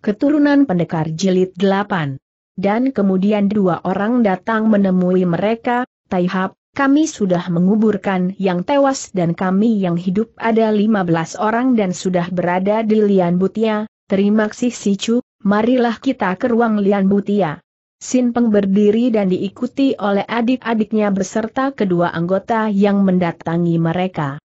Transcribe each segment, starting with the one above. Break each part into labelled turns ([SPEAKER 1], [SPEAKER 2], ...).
[SPEAKER 1] keturunan pendekar jilid 8. Dan kemudian dua orang datang menemui mereka, Taihab, kami sudah menguburkan yang tewas dan kami yang hidup ada 15 orang dan sudah berada di Lian Butia, terima kasih Sicu, marilah kita ke ruang Lian Butia. Sin Peng berdiri dan diikuti oleh adik-adiknya beserta kedua anggota yang mendatangi mereka.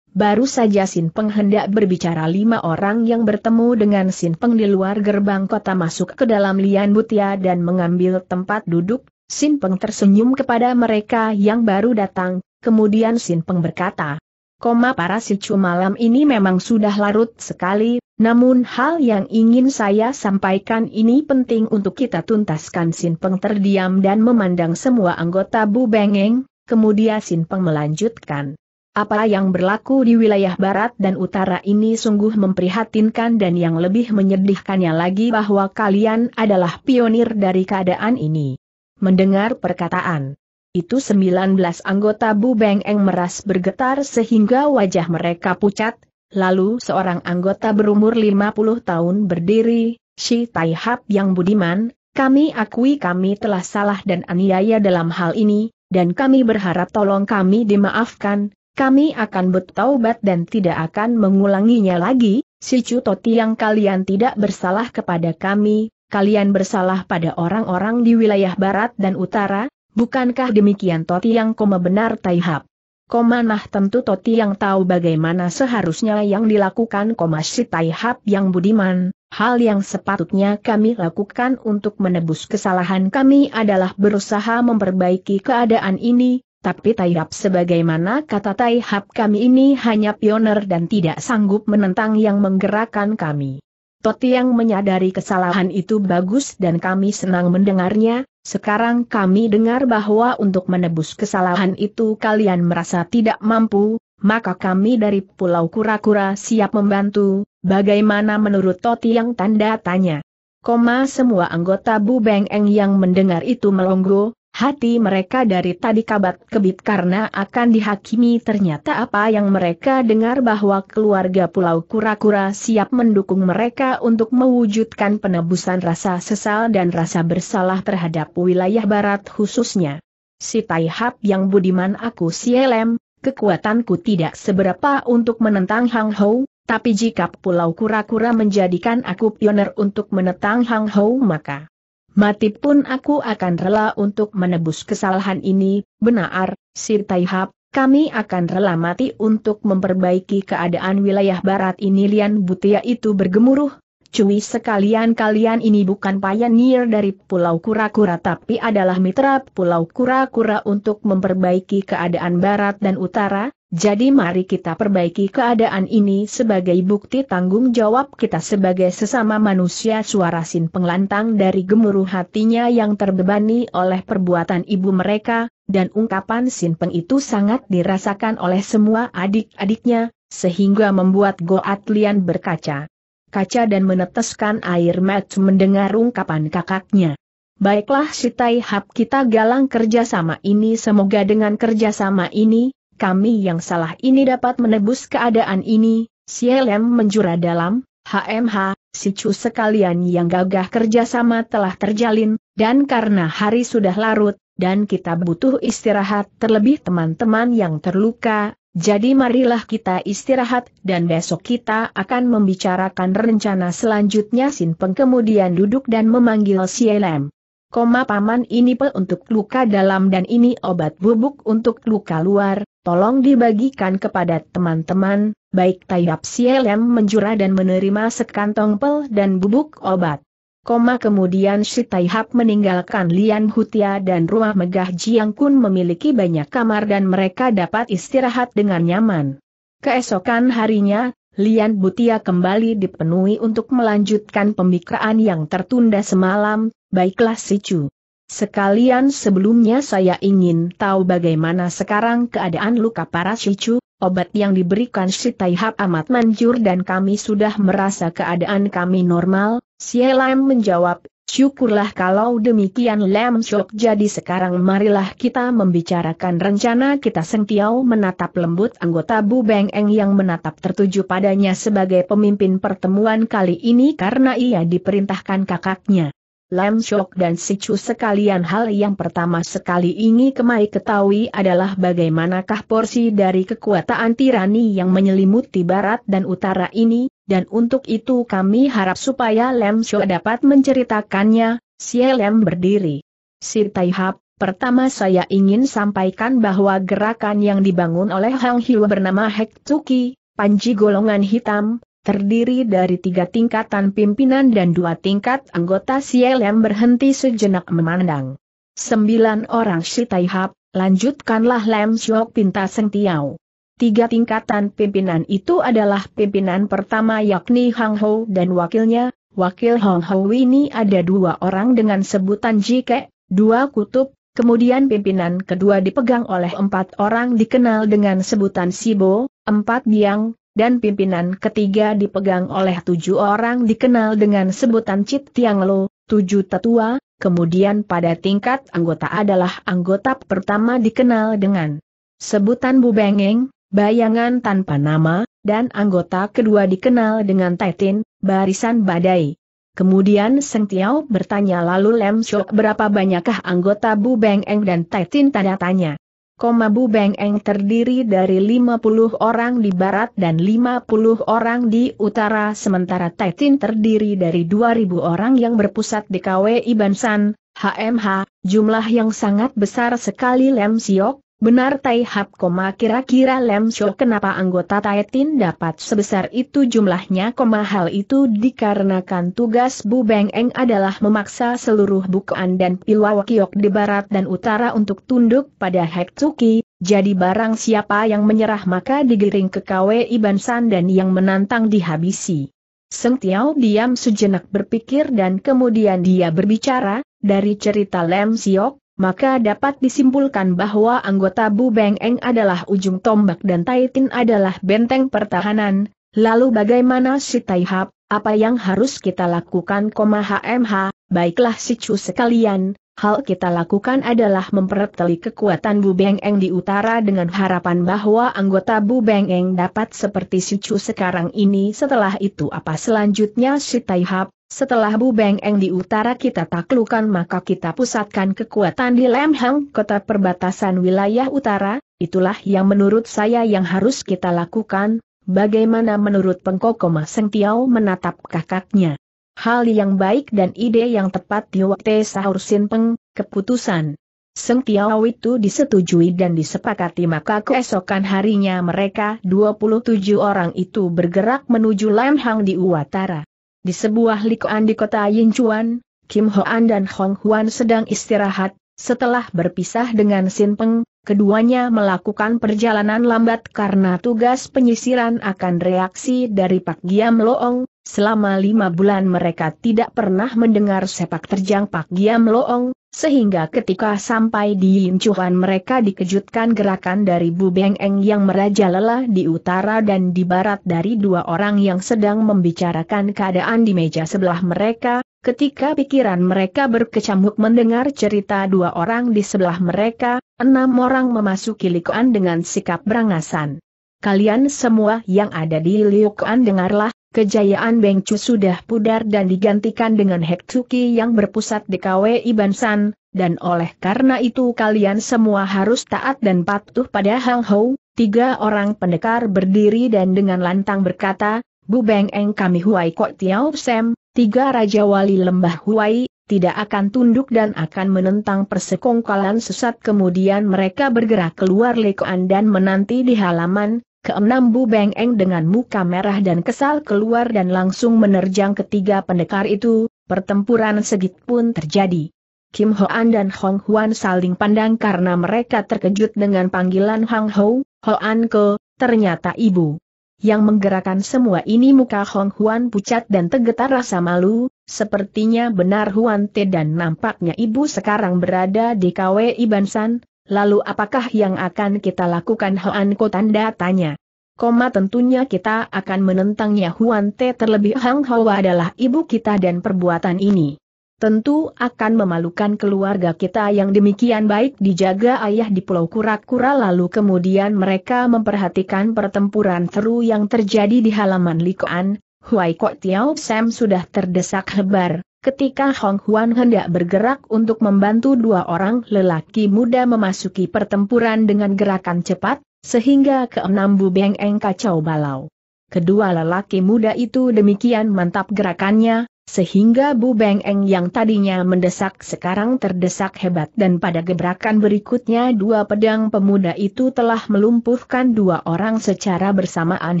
[SPEAKER 1] Baru saja Sin Peng hendak berbicara lima orang yang bertemu dengan Sin Peng di luar gerbang kota masuk ke dalam Lian Butia dan mengambil tempat duduk, Sin Peng tersenyum kepada mereka yang baru datang, kemudian Sin Peng berkata, Koma para sicu malam ini memang sudah larut sekali, namun hal yang ingin saya sampaikan ini penting untuk kita tuntaskan Sin Peng terdiam dan memandang semua anggota Bu Bengeng, kemudian Sin Peng melanjutkan. Apa yang berlaku di wilayah barat dan utara ini sungguh memprihatinkan dan yang lebih menyedihkannya lagi bahwa kalian adalah pionir dari keadaan ini. Mendengar perkataan itu 19 anggota Bu Beng Eng meras bergetar sehingga wajah mereka pucat, lalu seorang anggota berumur 50 tahun berdiri, Shi Tai Hap yang budiman, kami akui kami telah salah dan aniaya dalam hal ini, dan kami berharap tolong kami dimaafkan, kami akan bertaubat dan tidak akan mengulanginya lagi, si Cutoti yang kalian tidak bersalah kepada kami, kalian bersalah pada orang-orang di wilayah barat dan utara, bukankah demikian Toti yang koma benar Taihap. Komanah tentu Toti yang tahu bagaimana seharusnya yang dilakukan koma si Taihap yang budiman, hal yang sepatutnya kami lakukan untuk menebus kesalahan kami adalah berusaha memperbaiki keadaan ini, tapi Taihap sebagaimana kata Tai Taihap kami ini hanya pioner dan tidak sanggup menentang yang menggerakkan kami. Toti yang menyadari kesalahan itu bagus dan kami senang mendengarnya, sekarang kami dengar bahwa untuk menebus kesalahan itu kalian merasa tidak mampu, maka kami dari Pulau Kura-Kura siap membantu, bagaimana menurut Toti yang tanda tanya. Koma semua anggota Bu Beng Eng yang mendengar itu melongo, Hati mereka dari tadi kabat kebit karena akan dihakimi ternyata apa yang mereka dengar bahwa keluarga Pulau Kura-Kura siap mendukung mereka untuk mewujudkan penebusan rasa sesal dan rasa bersalah terhadap wilayah barat khususnya. Si Taihap yang budiman aku si Elem, kekuatanku tidak seberapa untuk menentang Hang Hou, tapi jika Pulau Kura-Kura menjadikan aku pioner untuk menentang Hang Hou maka mati pun aku akan rela untuk menebus kesalahan ini, benar, Sir Taihap, kami akan rela mati untuk memperbaiki keadaan wilayah barat ini Lian Butia itu bergemuruh. Cui sekalian kalian ini bukan pioneer dari Pulau Kura-Kura tapi adalah mitra Pulau Kura-Kura untuk memperbaiki keadaan barat dan utara, jadi mari kita perbaiki keadaan ini sebagai bukti tanggung jawab kita sebagai sesama manusia suara Sin penglantang dari gemuruh hatinya yang terbebani oleh perbuatan ibu mereka, dan ungkapan Sin Peng itu sangat dirasakan oleh semua adik-adiknya, sehingga membuat Goat Lian berkaca. Kaca dan meneteskan air mata mendengar ungkapan kakaknya. Baiklah si Tai Hap kita galang kerjasama ini semoga dengan kerjasama ini, kami yang salah ini dapat menebus keadaan ini, Siam menjura dalam, HMH, si Chu sekalian yang gagah kerjasama telah terjalin, dan karena hari sudah larut, dan kita butuh istirahat terlebih teman-teman yang terluka, jadi marilah kita istirahat dan besok kita akan membicarakan rencana selanjutnya Sin Peng kemudian duduk dan memanggil Siam. Koma paman ini pel untuk luka dalam dan ini obat bubuk untuk luka luar, tolong dibagikan kepada teman-teman, baik Tayap Sielem menjura dan menerima sekantong pel dan bubuk obat. Koma kemudian si Taihap meninggalkan Lian Hutia dan rumah megah Jiang Kun memiliki banyak kamar dan mereka dapat istirahat dengan nyaman. Keesokan harinya, Lian Butia kembali dipenuhi untuk melanjutkan pemikiran yang tertunda semalam, baiklah si Chu. Sekalian sebelumnya saya ingin tahu bagaimana sekarang keadaan luka para Shichu, obat yang diberikan si Taihap amat manjur dan kami sudah merasa keadaan kami normal, si Lam menjawab, syukurlah kalau demikian Lam Shok jadi sekarang marilah kita membicarakan rencana kita sentiau menatap lembut anggota Bu Beng Eng yang menatap tertuju padanya sebagai pemimpin pertemuan kali ini karena ia diperintahkan kakaknya. Lam Shok dan Si sekalian hal yang pertama sekali ingin Kemai ketahui adalah bagaimanakah porsi dari kekuatan tirani yang menyelimuti barat dan utara ini, dan untuk itu kami harap supaya Lam Shok dapat menceritakannya, Si Lam berdiri. Si Taihap, pertama saya ingin sampaikan bahwa gerakan yang dibangun oleh Hang Hiu bernama Hek Tuki, Panji Golongan Hitam, terdiri dari tiga tingkatan pimpinan dan dua tingkat anggota yang berhenti sejenak memandang. Sembilan orang hap, lanjutkanlah Lam Siok Pinta Seng Tiao. Tiga tingkatan pimpinan itu adalah pimpinan pertama yakni Hang Ho dan wakilnya, wakil Hang Ho ini ada dua orang dengan sebutan Jike, dua kutub, kemudian pimpinan kedua dipegang oleh empat orang dikenal dengan sebutan Sibo, empat biang, dan pimpinan ketiga dipegang oleh tujuh orang dikenal dengan sebutan Cit Tiang Lo, tujuh tetua, kemudian pada tingkat anggota adalah anggota pertama dikenal dengan sebutan Bu Bengeng, bayangan tanpa nama, dan anggota kedua dikenal dengan Tetin, barisan badai. Kemudian Seng Tiao bertanya lalu Lem Shok berapa banyakkah anggota Bu Bengeng dan Taitin tanda tanya. Komabu Beng Eng terdiri dari 50 orang di barat dan 50 orang di utara sementara Taitin terdiri dari 2.000 orang yang berpusat di KWI Bansan, HMH, jumlah yang sangat besar sekali Lem Siok, Benar Tai Hap koma kira-kira Lem Siok kenapa anggota Taitin dapat sebesar itu jumlahnya koma hal itu dikarenakan tugas Bu Beng Eng adalah memaksa seluruh bukuan dan Pilawakiok di barat dan utara untuk tunduk pada Hek Tsuki, jadi barang siapa yang menyerah maka digiring ke iban san dan yang menantang dihabisi. Seng Tiao diam sejenak berpikir dan kemudian dia berbicara, dari cerita Lem Siok, maka dapat disimpulkan bahwa anggota Bu Beng Eng adalah ujung tombak dan Tai adalah benteng pertahanan. Lalu bagaimana si Tai apa yang harus kita lakukan, HMH, baiklah si Chu sekalian, hal kita lakukan adalah memperteli kekuatan Bu Beng Eng di utara dengan harapan bahwa anggota Bu Beng Eng dapat seperti si Chu sekarang ini setelah itu apa selanjutnya si Tai setelah Bu Beng Eng di utara kita taklukan maka kita pusatkan kekuatan di Lemhang, kota perbatasan wilayah utara, itulah yang menurut saya yang harus kita lakukan, bagaimana menurut pengkokoma Seng Tiao menatap kakaknya. Hal yang baik dan ide yang tepat di waktu sahur Sin Peng, keputusan. Seng Tiao itu disetujui dan disepakati maka keesokan harinya mereka 27 orang itu bergerak menuju Lemhang di utara. Di sebuah likoan di kota Yinchuan, Kim Hoan dan Hong Huan sedang istirahat, setelah berpisah dengan Sin Peng, keduanya melakukan perjalanan lambat karena tugas penyisiran akan reaksi dari Pak Giam Loong, Selama lima bulan mereka tidak pernah mendengar sepak terjang Pak Giam Loong, sehingga ketika sampai di Yincuan mereka dikejutkan gerakan dari Bu Beng Eng yang merajalela di utara dan di barat dari dua orang yang sedang membicarakan keadaan di meja sebelah mereka, ketika pikiran mereka berkecamuk mendengar cerita dua orang di sebelah mereka, enam orang memasuki likuan dengan sikap berangasan. Kalian semua yang ada di Likuan dengarlah, kejayaan Beng Chu sudah pudar dan digantikan dengan Hektuki yang berpusat di KWI Bansan, dan oleh karena itu kalian semua harus taat dan patuh pada Hang Hou, tiga orang pendekar berdiri dan dengan lantang berkata, Bu Beng Eng kami Huai Kok Tiao Sem, tiga Raja Wali Lembah Huai, tidak akan tunduk dan akan menentang persekongkolan sesat kemudian mereka bergerak keluar lekoan dan menanti di halaman, Keenam Bu Beng Eng dengan muka merah dan kesal keluar dan langsung menerjang ketiga pendekar itu, pertempuran segit pun terjadi. Kim Hoan dan Hong Huan saling pandang karena mereka terkejut dengan panggilan Hang Ho, Hoan Ke, ternyata ibu. Yang menggerakkan semua ini muka Hong Huan pucat dan tergetar rasa malu, sepertinya benar Huan Te dan nampaknya ibu sekarang berada di KWI San, Lalu apakah yang akan kita lakukan Hoan Ko tanda tanya? Koma tentunya kita akan menentangnya Huan Te terlebih Hang Hoa adalah ibu kita dan perbuatan ini. Tentu akan memalukan keluarga kita yang demikian baik dijaga ayah di Pulau Kura-Kura lalu kemudian mereka memperhatikan pertempuran seru yang terjadi di halaman Likoan, Huai Kok Tiao Sam sudah terdesak hebar. Ketika Hong Huan hendak bergerak untuk membantu dua orang lelaki muda memasuki pertempuran dengan gerakan cepat, sehingga keenam Bu Beng Eng kacau balau. Kedua lelaki muda itu demikian mantap gerakannya, sehingga Bu Beng Eng yang tadinya mendesak sekarang terdesak hebat dan pada gebrakan berikutnya dua pedang pemuda itu telah melumpuhkan dua orang secara bersamaan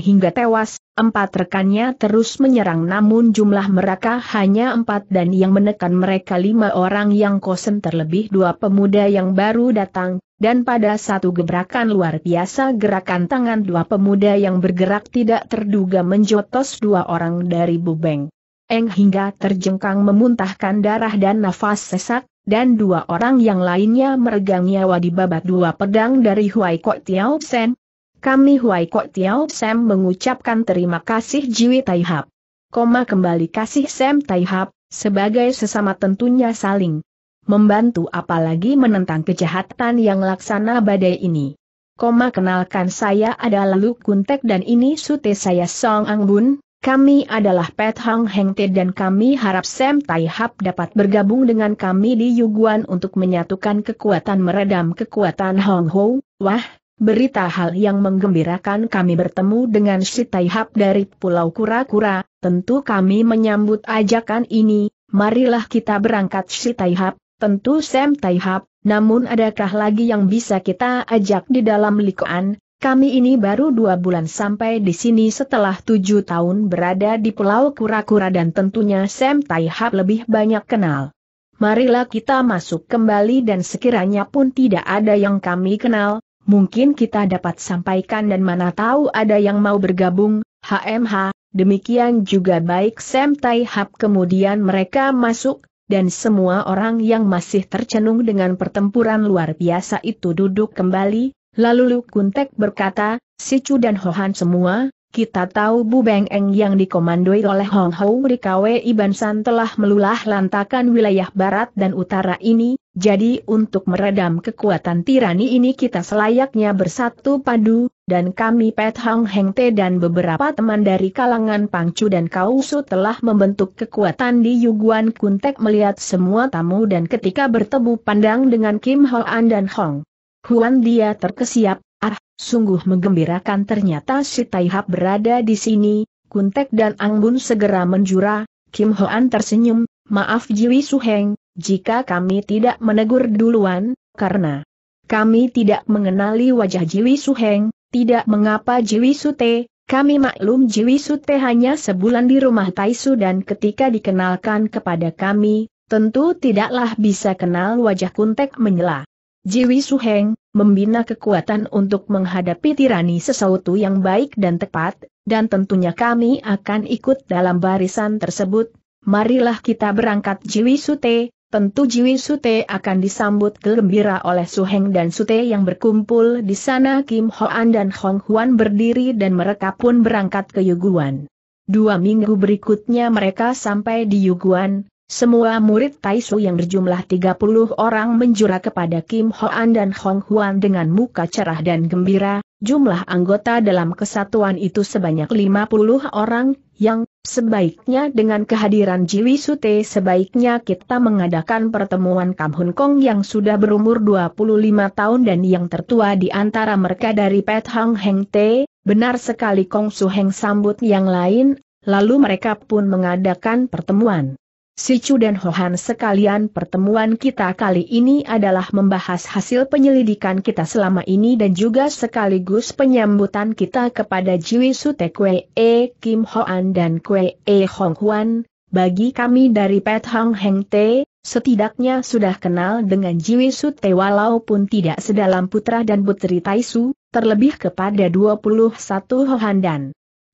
[SPEAKER 1] hingga tewas, empat rekannya terus menyerang namun jumlah mereka hanya empat dan yang menekan mereka lima orang yang kosen terlebih dua pemuda yang baru datang, dan pada satu gebrakan luar biasa gerakan tangan dua pemuda yang bergerak tidak terduga menjotos dua orang dari Bu Beng. Eng hingga terjengkang memuntahkan darah dan nafas sesak, dan dua orang yang lainnya meregang nyawa di babat dua pedang dari Huai Kok Tiao Sen. Kami Huai Kok Tiao Sen mengucapkan terima kasih Jiwi Hap. Koma kembali kasih Sam Tai Hap, sebagai sesama tentunya saling membantu apalagi menentang kejahatan yang laksana badai ini. Koma kenalkan saya adalah Lu Kuntek dan ini sute saya Song Ang Bun. Kami adalah Pet Hang Heng Te dan kami harap Sam Tai Hap dapat bergabung dengan kami di Yuguan untuk menyatukan kekuatan meredam kekuatan Hong Ho. Wah, berita hal yang menggembirakan kami bertemu dengan si Tai Hap dari Pulau Kura-Kura, tentu kami menyambut ajakan ini, marilah kita berangkat si Tai Hap, tentu Sam Tai Hap, namun adakah lagi yang bisa kita ajak di dalam likoan, kami ini baru dua bulan sampai di sini setelah tujuh tahun berada di Pulau Kura-Kura dan tentunya Sam Tai Hap lebih banyak kenal. Marilah kita masuk kembali dan sekiranya pun tidak ada yang kami kenal, mungkin kita dapat sampaikan dan mana tahu ada yang mau bergabung, HMH, demikian juga baik Sam Tai Hap kemudian mereka masuk, dan semua orang yang masih tercenung dengan pertempuran luar biasa itu duduk kembali, Lalu Lu Kuntek berkata, Si Chu dan Hohan semua, kita tahu Bu Beng Eng yang dikomandoi oleh Hong Hou di Iban San telah melulah lantakan wilayah barat dan utara ini, jadi untuk meredam kekuatan tirani ini kita selayaknya bersatu padu, dan kami Pet Hong Heng Te dan beberapa teman dari kalangan Pangcu dan Kausu telah membentuk kekuatan di Yuguan Kuntek melihat semua tamu dan ketika bertemu pandang dengan Kim Ho An dan Hong Huan dia terkesiap, ah, sungguh menggembirakan ternyata si Taihap berada di sini, Kuntek dan Angbun segera menjura, Kim Hoan tersenyum, maaf Jiwi Suheng, jika kami tidak menegur duluan, karena kami tidak mengenali wajah Jiwi Suheng, tidak mengapa Jiwi Sute, kami maklum Jiwi Sute hanya sebulan di rumah Taisu dan ketika dikenalkan kepada kami, tentu tidaklah bisa kenal wajah Kuntek menyela. Jiwi Suheng, membina kekuatan untuk menghadapi tirani sesuatu yang baik dan tepat, dan tentunya kami akan ikut dalam barisan tersebut. Marilah kita berangkat Jiwi Sute, tentu Jiwi Sute akan disambut gembira oleh Suheng dan Sute yang berkumpul di sana Kim Hoan dan Hong Huan berdiri dan mereka pun berangkat ke Yuguan. Dua minggu berikutnya mereka sampai di Yuguan, semua murid Taisu yang berjumlah 30 orang menjura kepada Kim Hoan dan Hong Huan dengan muka cerah dan gembira, jumlah anggota dalam kesatuan itu sebanyak 50 orang, yang, sebaiknya dengan kehadiran Jiwi Sute sebaiknya kita mengadakan pertemuan Kam Hun Kong yang sudah berumur 25 tahun dan yang tertua di antara mereka dari Pet Hang Heng Te, benar sekali Kong Su Heng sambut yang lain, lalu mereka pun mengadakan pertemuan. Sicu dan Hohan sekalian pertemuan kita kali ini adalah membahas hasil penyelidikan kita selama ini dan juga sekaligus penyambutan kita kepada Jiwi Sute Kwe E Kim Hoan dan Kwe E Hong Huan. Bagi kami dari Pet Hong Heng Te, setidaknya sudah kenal dengan Jiwi Sute walaupun tidak sedalam putra dan putri Taisu, terlebih kepada 21 Hohan dan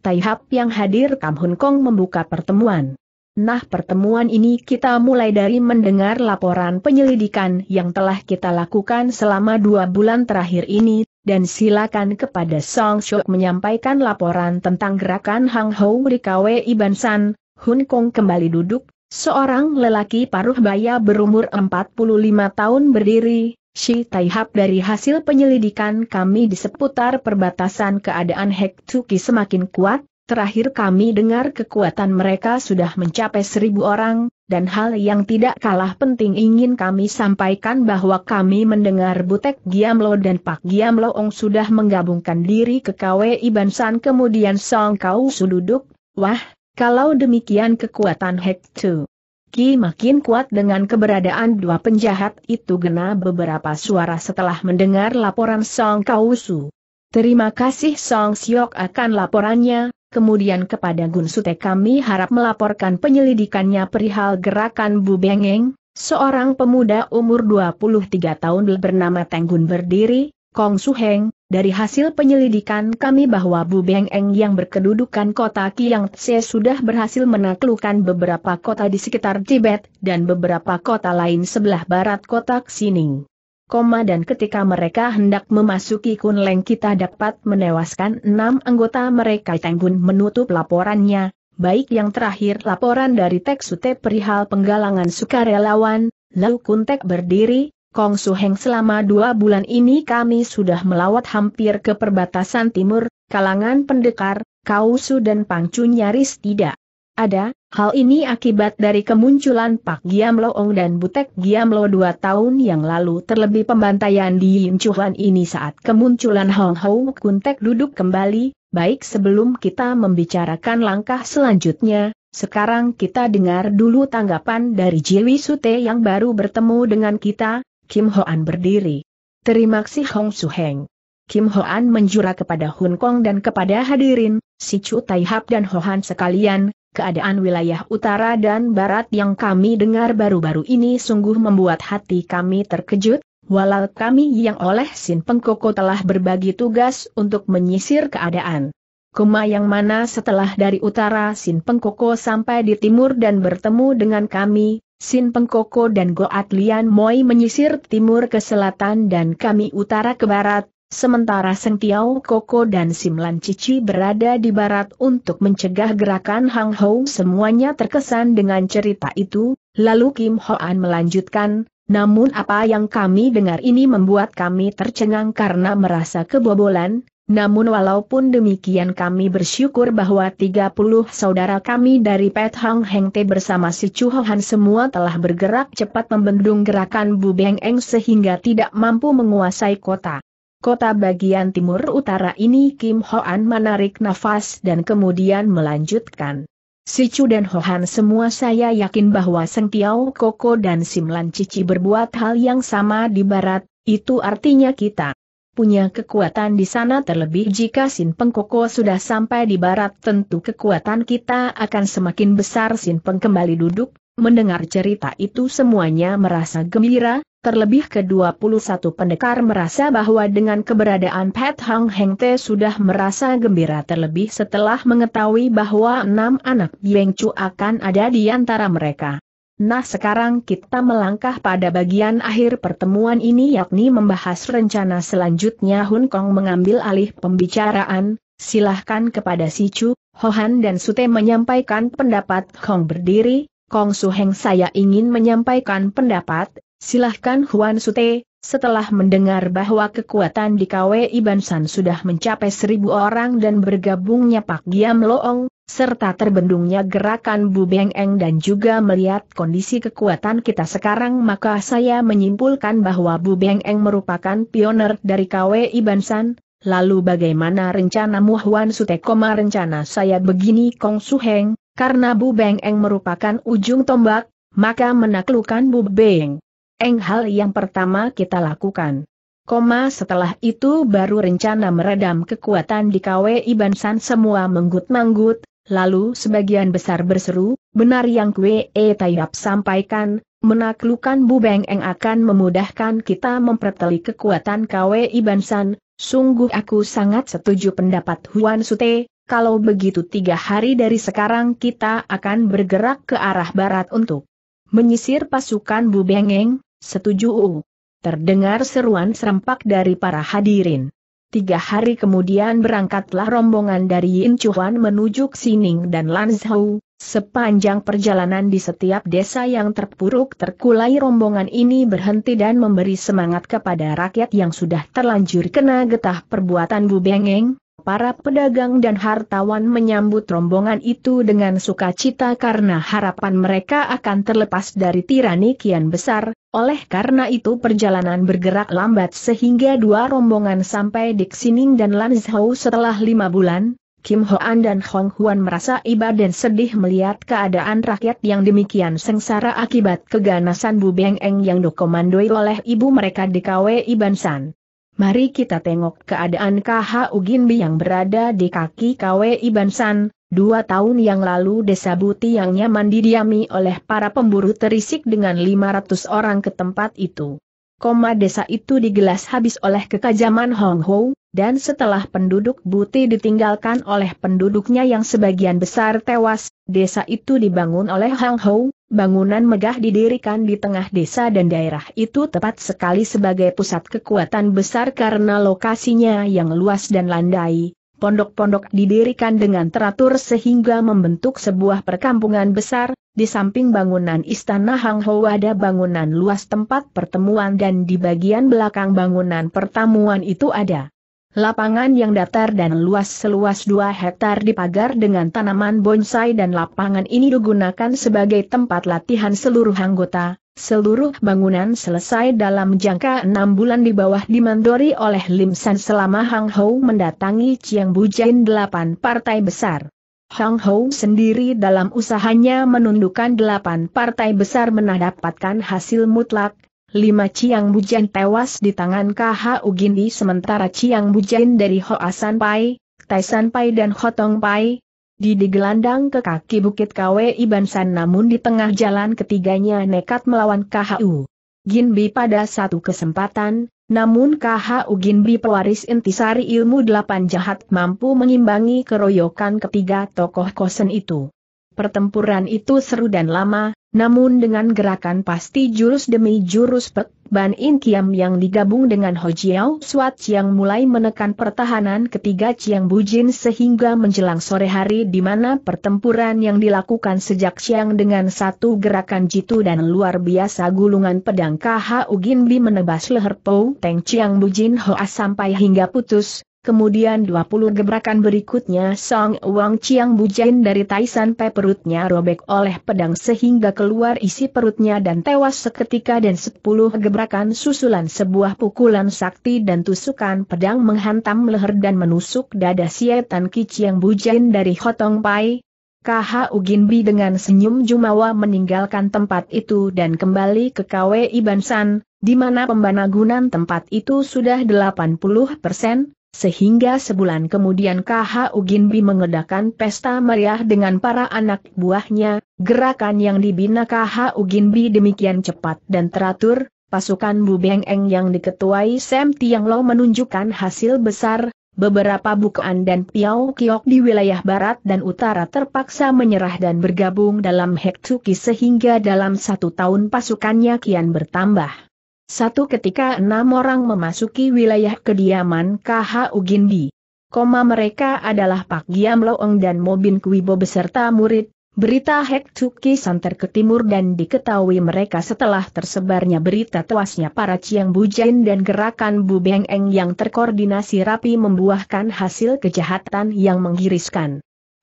[SPEAKER 1] Taihap yang hadir Kam Hun Kong membuka pertemuan. Nah pertemuan ini kita mulai dari mendengar laporan penyelidikan yang telah kita lakukan selama dua bulan terakhir ini, dan silakan kepada Song Shok menyampaikan laporan tentang gerakan Hang Hou di Iban San, Hun Kong kembali duduk, seorang lelaki paruh baya berumur 45 tahun berdiri, Shi Hap dari hasil penyelidikan kami di seputar perbatasan keadaan Hek Tuki semakin kuat, Terakhir kami dengar kekuatan mereka sudah mencapai seribu orang, dan hal yang tidak kalah penting ingin kami sampaikan bahwa kami mendengar Butek Giamlo dan Pak Giamlo Ong sudah menggabungkan diri ke Iban San. kemudian Song Kau Sududuk, wah, kalau demikian kekuatan Hek Tu. Ki makin kuat dengan keberadaan dua penjahat itu gena beberapa suara setelah mendengar laporan Song Kau Su. Terima kasih Song Siok akan laporannya, Kemudian kepada Gun Sute kami harap melaporkan penyelidikannya perihal gerakan Bu Bengeng, seorang pemuda umur 23 tahun bernama Tenggun berdiri, Kong Suheng, dari hasil penyelidikan kami bahwa Bu Bengeng yang berkedudukan kota Kiang Tse sudah berhasil menaklukkan beberapa kota di sekitar Tibet dan beberapa kota lain sebelah barat kota Xining koma dan ketika mereka hendak memasuki Kunleng kita dapat menewaskan enam anggota mereka Tenggun menutup laporannya, baik yang terakhir laporan dari Tek Sute perihal penggalangan sukarelawan, lalu Kuntek berdiri, Kong Suheng selama dua bulan ini kami sudah melawat hampir ke perbatasan timur, kalangan pendekar, Kausu dan Pangcu nyaris tidak ada, Hal ini akibat dari kemunculan Pak Giam Loong dan Butek Giam Lo dua tahun yang lalu terlebih pembantaian di Chuan ini saat kemunculan Hong Hou Kuntek duduk kembali, baik sebelum kita membicarakan langkah selanjutnya, sekarang kita dengar dulu tanggapan dari Jiwi Sute yang baru bertemu dengan kita, Kim Hoan berdiri. Terima kasih Hong Su Heng. Kim Hoan menjura kepada Hun Kong dan kepada hadirin, si Chu Tai Hap dan Hohan sekalian, Keadaan wilayah utara dan barat yang kami dengar baru-baru ini sungguh membuat hati kami terkejut, walau kami yang oleh Sin Pengkoko telah berbagi tugas untuk menyisir keadaan. Koma yang mana setelah dari utara Sin Pengkoko sampai di timur dan bertemu dengan kami, Sin Pengkoko dan Goat Lian Moi menyisir timur ke selatan dan kami utara ke barat, Sementara Seng Tiao Koko dan Simlan Cici berada di barat untuk mencegah gerakan Hang Hou semuanya terkesan dengan cerita itu, lalu Kim Hoan melanjutkan, namun apa yang kami dengar ini membuat kami tercengang karena merasa kebobolan, namun walaupun demikian kami bersyukur bahwa 30 saudara kami dari Pet Hang Heng Te bersama si Chu Han semua telah bergerak cepat membendung gerakan Bu Beng Eng sehingga tidak mampu menguasai kota. Kota bagian timur utara ini Kim Hoan menarik nafas dan kemudian melanjutkan. Si Chu dan Hohan semua saya yakin bahwa Seng Tiao Koko dan Simlan Cici berbuat hal yang sama di barat, itu artinya kita punya kekuatan di sana terlebih jika Sin Peng Koko sudah sampai di barat tentu kekuatan kita akan semakin besar Sin Peng kembali duduk, mendengar cerita itu semuanya merasa gembira, Terlebih ke-21 pendekar merasa bahwa dengan keberadaan Pat Hang Heng Te sudah merasa gembira terlebih setelah mengetahui bahwa enam anak Yeng Chu akan ada di antara mereka. Nah sekarang kita melangkah pada bagian akhir pertemuan ini yakni membahas rencana selanjutnya Hun Kong mengambil alih pembicaraan, silahkan kepada Si Chu, Hohan dan Sute menyampaikan pendapat Kong berdiri, Kong Su Heng saya ingin menyampaikan pendapat, Silahkan Huan Sute, setelah mendengar bahwa kekuatan di KWI Bansan sudah mencapai seribu orang dan bergabungnya Pak Giam Loong, serta terbendungnya gerakan Bu Beng Eng dan juga melihat kondisi kekuatan kita sekarang maka saya menyimpulkan bahwa Bu Beng Eng merupakan pioner dari KWI Bansan, lalu bagaimana rencana Huan Sute? rencana saya begini Kong Su Heng, karena Bu Beng Eng merupakan ujung tombak, maka menaklukkan Bu Beng Eng hal yang pertama kita lakukan. Koma setelah itu baru rencana meredam kekuatan di Iban San semua menggut-manggut, lalu sebagian besar berseru, benar yang Kwe Tayap sampaikan, menaklukkan Bubeng Eng akan memudahkan kita memperteli kekuatan Iban San. sungguh aku sangat setuju pendapat Huan Sute, kalau begitu tiga hari dari sekarang kita akan bergerak ke arah barat untuk menyisir pasukan Bubeng Eng, Setuju. Terdengar seruan serempak dari para hadirin. Tiga hari kemudian berangkatlah rombongan dari Yin Chuan menuju Xining dan Lanzhou. Sepanjang perjalanan di setiap desa yang terpuruk terkulai rombongan ini berhenti dan memberi semangat kepada rakyat yang sudah terlanjur kena getah perbuatan Bu Bengeng, Para pedagang dan hartawan menyambut rombongan itu dengan sukacita karena harapan mereka akan terlepas dari tirani kian besar, oleh karena itu perjalanan bergerak lambat sehingga dua rombongan sampai di Xining dan Lanzhou setelah lima bulan, Kim Hoan dan Hong Huan merasa iba dan sedih melihat keadaan rakyat yang demikian sengsara akibat keganasan Bu Beng Eng yang dikomandoi oleh ibu mereka di KWI Bansan. Mari kita tengok keadaan KH Uginbi yang berada di kaki KW Bansan, dua tahun yang lalu desa Buti yang nyaman didiami oleh para pemburu terisik dengan 500 orang ke tempat itu. Koma desa itu digelas habis oleh kekajaman Hong Ho, dan setelah penduduk Buti ditinggalkan oleh penduduknya yang sebagian besar tewas, desa itu dibangun oleh Hang Hou, bangunan megah didirikan di tengah desa dan daerah itu tepat sekali sebagai pusat kekuatan besar karena lokasinya yang luas dan landai, pondok-pondok didirikan dengan teratur sehingga membentuk sebuah perkampungan besar, di samping bangunan istana Hang Ho ada bangunan luas tempat pertemuan dan di bagian belakang bangunan pertemuan itu ada Lapangan yang datar dan luas seluas 2 hektar dipagar dengan tanaman bonsai dan lapangan ini digunakan sebagai tempat latihan seluruh anggota. Seluruh bangunan selesai dalam jangka enam bulan di bawah dimandori oleh Lim San selama Hang Hou mendatangi Chiang Bujain delapan partai besar. Hang Hou sendiri dalam usahanya menundukkan delapan partai besar mendapatkan hasil mutlak, lima Ciang Bujan tewas di tangan KH Ugindi sementara Ciang Bujan dari Hoasan Pai, Taisan Pai dan Hotong Pai, digelandang ke kaki bukit Iban San. namun di tengah jalan ketiganya nekat melawan KHU. Ginbi pada satu kesempatan, namun KHU Ginbi pewaris intisari ilmu delapan jahat mampu mengimbangi keroyokan ketiga tokoh kosen itu. Pertempuran itu seru dan lama, namun dengan gerakan pasti jurus demi jurus Pek Ban In Kiam yang digabung dengan Ho Jiao swat yang mulai menekan pertahanan ketiga Chiang Bujin sehingga menjelang sore hari di mana pertempuran yang dilakukan sejak siang dengan satu gerakan jitu dan luar biasa gulungan pedang KH Ugin Bi menebas leher Pou Teng Chiang Bujin Hoa sampai hingga putus, Kemudian 20 gebrakan berikutnya Song Wang Chiang Bujain dari Taisan Pe perutnya robek oleh pedang sehingga keluar isi perutnya dan tewas seketika dan 10 gebrakan susulan sebuah pukulan sakti dan tusukan pedang menghantam leher dan menusuk dada Sietan Ki Chiang Bujain dari Hotong Pai. KH Uginbi dengan senyum jumawa meninggalkan tempat itu dan kembali ke KW Ibansan, di mana pembanagunan tempat itu sudah 80 persen, sehingga sebulan kemudian KH Uginbi mengedakan pesta meriah dengan para anak buahnya, gerakan yang dibina KH Uginbi demikian cepat dan teratur, pasukan Bu Beng yang diketuai Sam Tiang Lo menunjukkan hasil besar, beberapa bukaan dan Piao Kiok di wilayah barat dan utara terpaksa menyerah dan bergabung dalam Hektuki sehingga dalam satu tahun pasukannya kian bertambah. Satu ketika enam orang memasuki wilayah kediaman KH Ugindi. Koma mereka adalah Pak Giam Loeng dan Mobin Kuibo beserta murid, Berita Hek Tuki santer ke timur dan diketahui mereka setelah tersebarnya berita tewasnya para Ciang Bujain dan gerakan Bu Beng Eng yang terkoordinasi rapi membuahkan hasil kejahatan yang menggiriskan.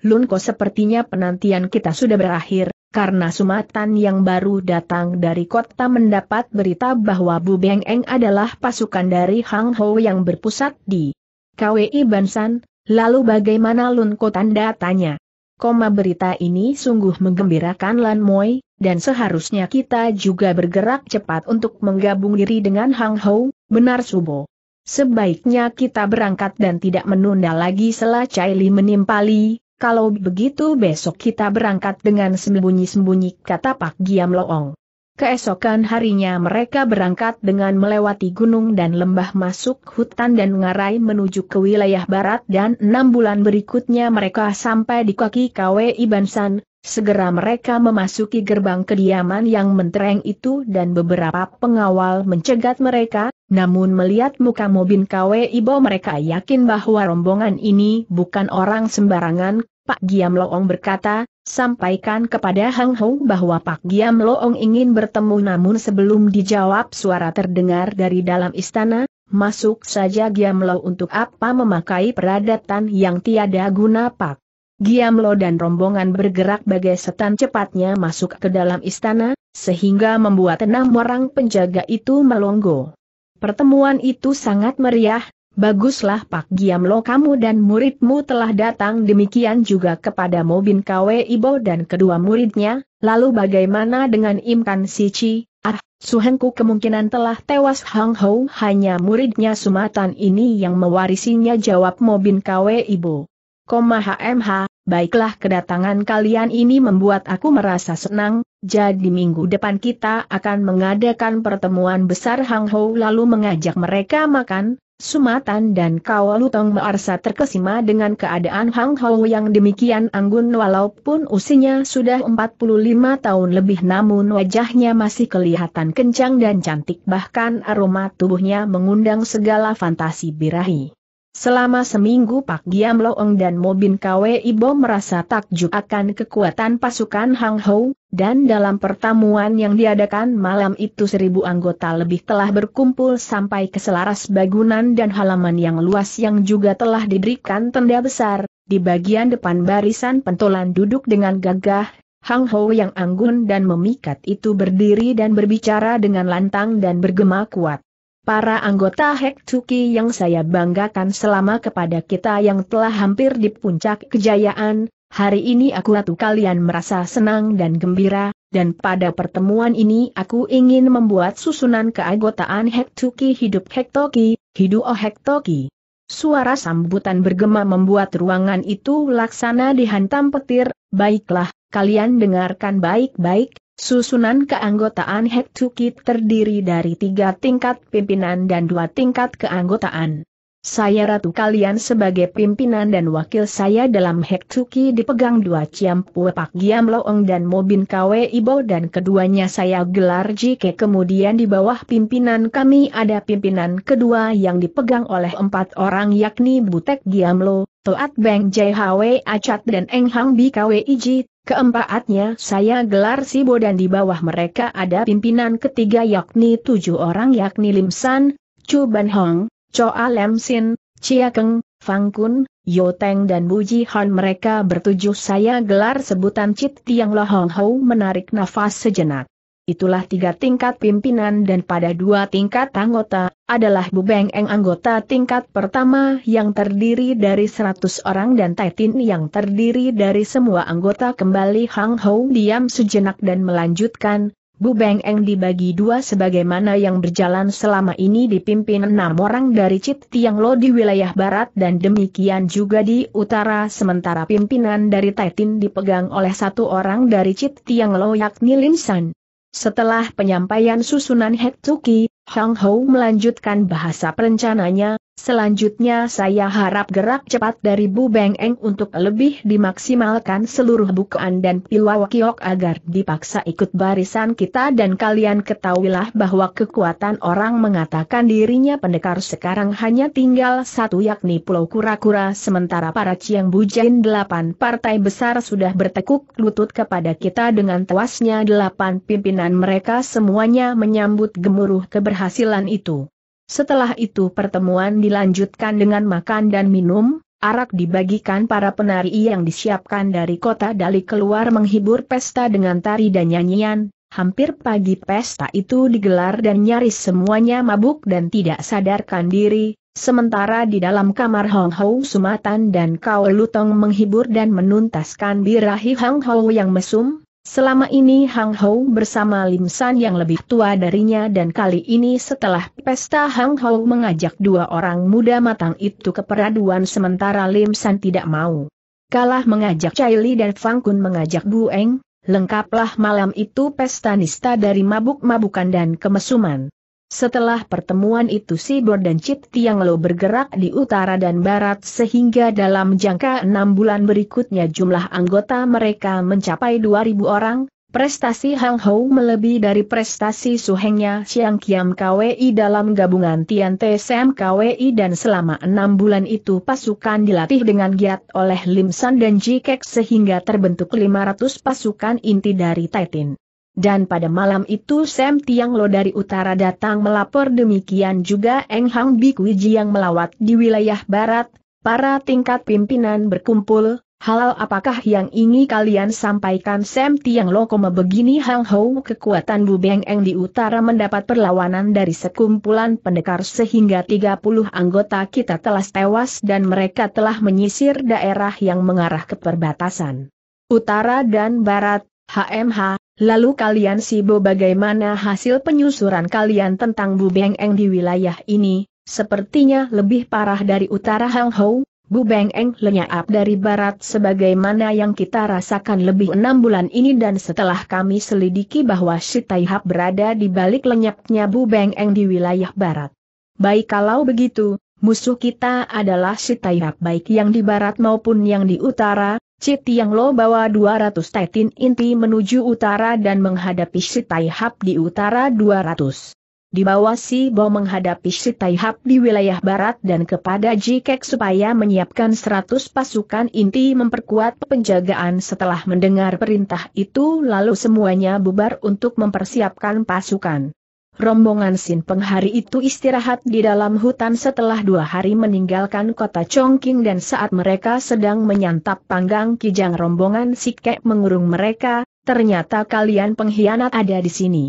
[SPEAKER 1] Lunko sepertinya penantian kita sudah berakhir, karena Sumatan yang baru datang dari kota mendapat berita bahwa Bu Beng Eng adalah pasukan dari Hang Ho yang berpusat di KWI Bansan, lalu bagaimana Lun Ko tanda tanya. Koma berita ini sungguh menggembirakan Lan Moi, dan seharusnya kita juga bergerak cepat untuk menggabung diri dengan Hang Ho, benar Subo. Sebaiknya kita berangkat dan tidak menunda lagi Chai li menimpali, kalau begitu besok kita berangkat dengan sembunyi-sembunyi kata Pak Giam Loong. Keesokan harinya mereka berangkat dengan melewati gunung dan lembah masuk hutan dan ngarai menuju ke wilayah barat dan enam bulan berikutnya mereka sampai di kaki KWI Ibansan. segera mereka memasuki gerbang kediaman yang mentereng itu dan beberapa pengawal mencegat mereka, namun melihat muka mobil KWI Ibo mereka yakin bahwa rombongan ini bukan orang sembarangan, Pak Giam Loong berkata, sampaikan kepada Hang Hong bahwa Pak Giam Loong ingin bertemu namun sebelum dijawab suara terdengar dari dalam istana, masuk saja Giam Lo untuk apa memakai peradatan yang tiada guna Pak. Giam Lo dan rombongan bergerak bagai setan cepatnya masuk ke dalam istana, sehingga membuat enam orang penjaga itu melongo. Pertemuan itu sangat meriah, Baguslah Pak Giamlo kamu dan muridmu telah datang demikian juga kepada Mobin Kwe Ibo dan kedua muridnya, lalu bagaimana dengan Imkan Sici, Ah, Suhengku kemungkinan telah tewas Hang Hou hanya muridnya Sumatan ini yang mewarisinya jawab Mobin Kwe Ibo. Koma HMH, baiklah kedatangan kalian ini membuat aku merasa senang, jadi minggu depan kita akan mengadakan pertemuan besar Hang Hou lalu mengajak mereka makan, Sumatan dan Kawalutong Maarsa terkesima dengan keadaan Hang Hao yang demikian anggun walaupun usianya sudah 45 tahun lebih namun wajahnya masih kelihatan kencang dan cantik bahkan aroma tubuhnya mengundang segala fantasi birahi. Selama seminggu Pak Giam Loong dan Mobin KW Ibo merasa takjub akan kekuatan pasukan Hang Hou, dan dalam pertemuan yang diadakan malam itu seribu anggota lebih telah berkumpul sampai ke selaras bangunan dan halaman yang luas yang juga telah didirikan tenda besar, di bagian depan barisan pentolan duduk dengan gagah, Hang Hou yang anggun dan memikat itu berdiri dan berbicara dengan lantang dan bergema kuat para anggota Hek Tuki yang saya banggakan selama kepada kita yang telah hampir di puncak kejayaan, hari ini aku ratu kalian merasa senang dan gembira, dan pada pertemuan ini aku ingin membuat susunan keagotaan Hek Tuki hidup Hek Tuki, hidup oh Tuki. Suara sambutan bergema membuat ruangan itu laksana dihantam petir, baiklah, kalian dengarkan baik-baik, Susunan keanggotaan Hektuki terdiri dari tiga tingkat pimpinan dan dua tingkat keanggotaan. Saya ratu kalian sebagai pimpinan dan wakil saya dalam Hektuki dipegang dua Ciampue Pak Giam Loong dan Mobin KW Ibo dan keduanya saya gelar jike kemudian di bawah pimpinan kami ada pimpinan kedua yang dipegang oleh empat orang yakni Butek Giam Giamlo, Toat Beng JHW Acat dan Eng Hang BKWIJ, keempatnya saya gelar Sibo dan di bawah mereka ada pimpinan ketiga yakni tujuh orang yakni Lim San, Chu Ban Hong, Choa Lem Sin, Chia Keng, Fang Kun, Yo Teng dan Bu Ji Han mereka bertujuh saya gelar sebutan Cit Tiang Lohong Hou menarik nafas sejenak itulah tiga tingkat pimpinan dan pada dua tingkat anggota, adalah Bubeng Eng anggota tingkat pertama yang terdiri dari 100 orang dan Taitin yang terdiri dari semua anggota kembali Hang Hou diam sejenak dan melanjutkan, bu beng Eng dibagi dua sebagaimana yang berjalan selama ini dipimpin enam orang dari Cit Tiang Lo di wilayah barat dan demikian juga di utara sementara pimpinan dari Taitin dipegang oleh satu orang dari Cit Tiang Lo yakni Lim San. Setelah penyampaian susunan Hetsuki, Hang Hou melanjutkan bahasa perencananya, Selanjutnya saya harap gerak cepat dari Bu Bengeng untuk lebih dimaksimalkan seluruh bukaan dan pilawakiok agar dipaksa ikut barisan kita dan kalian ketahuilah bahwa kekuatan orang mengatakan dirinya pendekar sekarang hanya tinggal satu yakni Pulau Kura-Kura sementara para Ciang Bujain delapan partai besar sudah bertekuk lutut kepada kita dengan tewasnya delapan pimpinan mereka semuanya menyambut gemuruh keberhasilan itu. Setelah itu pertemuan dilanjutkan dengan makan dan minum, arak dibagikan para penari yang disiapkan dari kota Dali keluar menghibur pesta dengan tari dan nyanyian, hampir pagi pesta itu digelar dan nyaris semuanya mabuk dan tidak sadarkan diri, sementara di dalam kamar Hong Hou Sumatan dan Kao Lutong menghibur dan menuntaskan birahi Hong Hou yang mesum, Selama ini Hang Hou bersama Lim San yang lebih tua darinya dan kali ini setelah pesta Hang Hou mengajak dua orang muda matang itu ke peraduan sementara Lim San tidak mau. Kalah mengajak Chai Li dan Fang Kun mengajak Bu Eng, lengkaplah malam itu pesta nista dari mabuk-mabukan dan kemesuman. Setelah pertemuan itu Sibor dan Cit Tiang Lo bergerak di utara dan barat sehingga dalam jangka enam bulan berikutnya jumlah anggota mereka mencapai 2.000 orang, prestasi Hang Hou melebihi dari prestasi suhengnya Siang Kiam KWI dalam gabungan Tian TSM KWI dan selama enam bulan itu pasukan dilatih dengan giat oleh Lim San dan Jikek sehingga terbentuk 500 pasukan inti dari Taitin. Dan pada malam itu Sam Tiang Lo dari utara datang melapor demikian juga Eng Hang Bikwiji yang melawat di wilayah barat, para tingkat pimpinan berkumpul, halal apakah yang ingin kalian sampaikan Sam Tiang Lo koma begini Hang Hou kekuatan Bu Beng Eng di utara mendapat perlawanan dari sekumpulan pendekar sehingga 30 anggota kita telah tewas dan mereka telah menyisir daerah yang mengarah ke perbatasan. Utara dan Barat, HMH, Lalu kalian sibo bagaimana hasil penyusuran kalian tentang Bu Beng Eng di wilayah ini, sepertinya lebih parah dari utara Hang Hou, Bu Beng Eng lenyap dari barat sebagaimana yang kita rasakan lebih enam bulan ini dan setelah kami selidiki bahwa Tai Hap berada di balik lenyapnya Bu Beng Eng di wilayah barat. Baik kalau begitu, musuh kita adalah Tai Hap baik yang di barat maupun yang di utara, yang Lo bawa 200 tetin inti menuju utara dan menghadapi Sitai Hap di utara 200. Di bawah Si Bo menghadapi Sitai Hap di wilayah barat dan kepada Jikek supaya menyiapkan 100 pasukan inti memperkuat penjagaan setelah mendengar perintah itu lalu semuanya bubar untuk mempersiapkan pasukan rombongan Sin Peng itu istirahat di dalam hutan setelah dua hari meninggalkan kota Chongqing dan saat mereka sedang menyantap panggang kijang rombongan Sikek mengurung mereka, ternyata kalian pengkhianat ada di sini.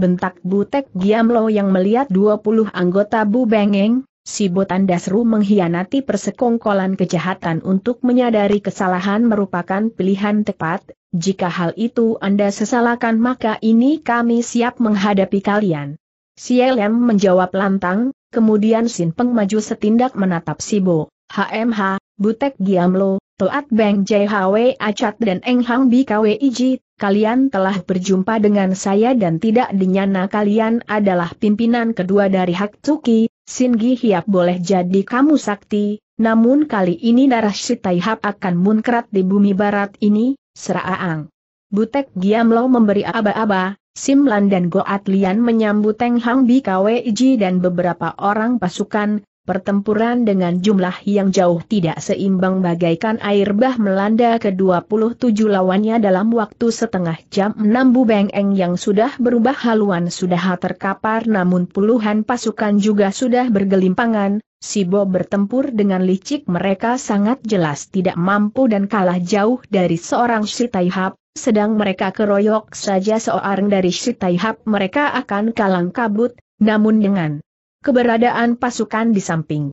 [SPEAKER 1] Bentak Butek Giamlo yang melihat 20 anggota Bu Bengeng, si botan dasru mengkhianati persekongkolan kejahatan untuk menyadari kesalahan merupakan pilihan tepat, jika hal itu Anda sesalakan maka ini kami siap menghadapi kalian. Sielem menjawab lantang, kemudian Sin Peng maju setindak menatap Sibo, HMH, Butek Giamlo, Toat Beng JHW Acat dan Eng Hang BKWIJ, kalian telah berjumpa dengan saya dan tidak dinyana kalian adalah pimpinan kedua dari Hak Tsuki, Singi Hiap boleh jadi kamu sakti, namun kali ini darah si Hap akan munkrat di bumi barat ini, seraang. Butek Giamlo memberi aba-aba, Simlan dan Goatlian Lian menyambut Teng Hang Bi Iji dan beberapa orang pasukan, Pertempuran dengan jumlah yang jauh tidak seimbang bagaikan air bah melanda ke-27 lawannya dalam waktu setengah jam enam Bubeng Eng yang sudah berubah haluan sudah terkapar namun puluhan pasukan juga sudah bergelimpangan, Sibo bertempur dengan licik mereka sangat jelas tidak mampu dan kalah jauh dari seorang Sitaihap, sedang mereka keroyok saja seorang dari Sitaihap mereka akan kalang kabut, namun dengan keberadaan pasukan di samping.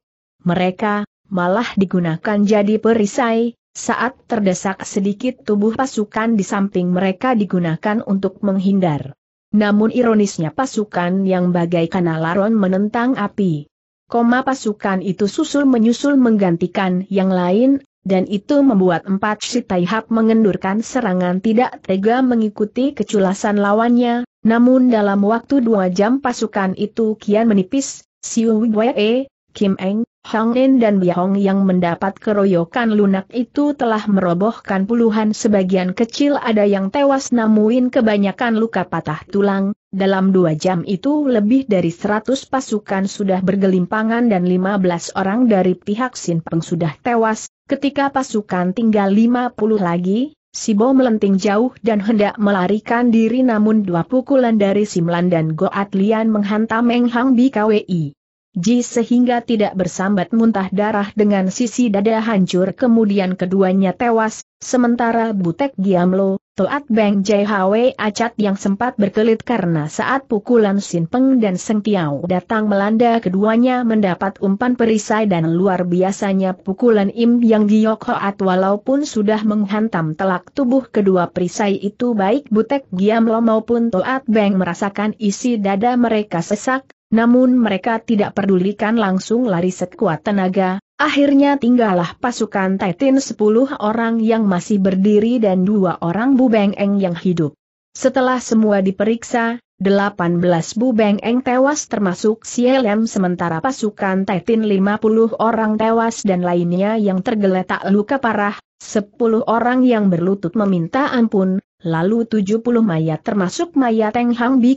[SPEAKER 1] Mereka, malah digunakan jadi perisai, saat terdesak sedikit tubuh pasukan di samping mereka digunakan untuk menghindar. Namun ironisnya pasukan yang bagaikan laron menentang api. Koma pasukan itu susul-menyusul menggantikan yang lain, dan itu membuat empat Sitaihap mengendurkan serangan tidak tega mengikuti keculasan lawannya, namun dalam waktu dua jam pasukan itu kian menipis, Siu Wee, Kim Eng, Hang In dan Biahong yang mendapat keroyokan lunak itu telah merobohkan puluhan sebagian kecil ada yang tewas namun kebanyakan luka patah tulang, dalam dua jam itu lebih dari seratus pasukan sudah bergelimpangan dan lima belas orang dari pihak Sin Peng sudah tewas, ketika pasukan tinggal lima puluh lagi, Sibo melenting jauh dan hendak melarikan diri namun dua pukulan dari Simlan dan Goat Lian menghantam Meng Hang Bi KWI. Ji sehingga tidak bersambat muntah darah dengan sisi dada hancur kemudian keduanya tewas, sementara Butek Giamlo, Toat Beng Jihwe Acat yang sempat berkelit karena saat pukulan Sin Peng dan Seng Tiao datang melanda keduanya mendapat umpan perisai dan luar biasanya pukulan Im Yang Giyok Hoat walaupun sudah menghantam telak tubuh kedua perisai itu baik Butek Giamlo maupun Toat Beng merasakan isi dada mereka sesak, namun mereka tidak pedulikan langsung lari sekuat tenaga, akhirnya tinggallah pasukan Titan 10 orang yang masih berdiri dan dua orang bu Eng yang hidup. Setelah semua diperiksa, 18 Eng tewas termasuk CLM sementara pasukan Titan 50 orang tewas dan lainnya yang tergeletak luka parah, 10 orang yang berlutut meminta ampun, lalu 70 mayat termasuk mayat Teng Hang Bi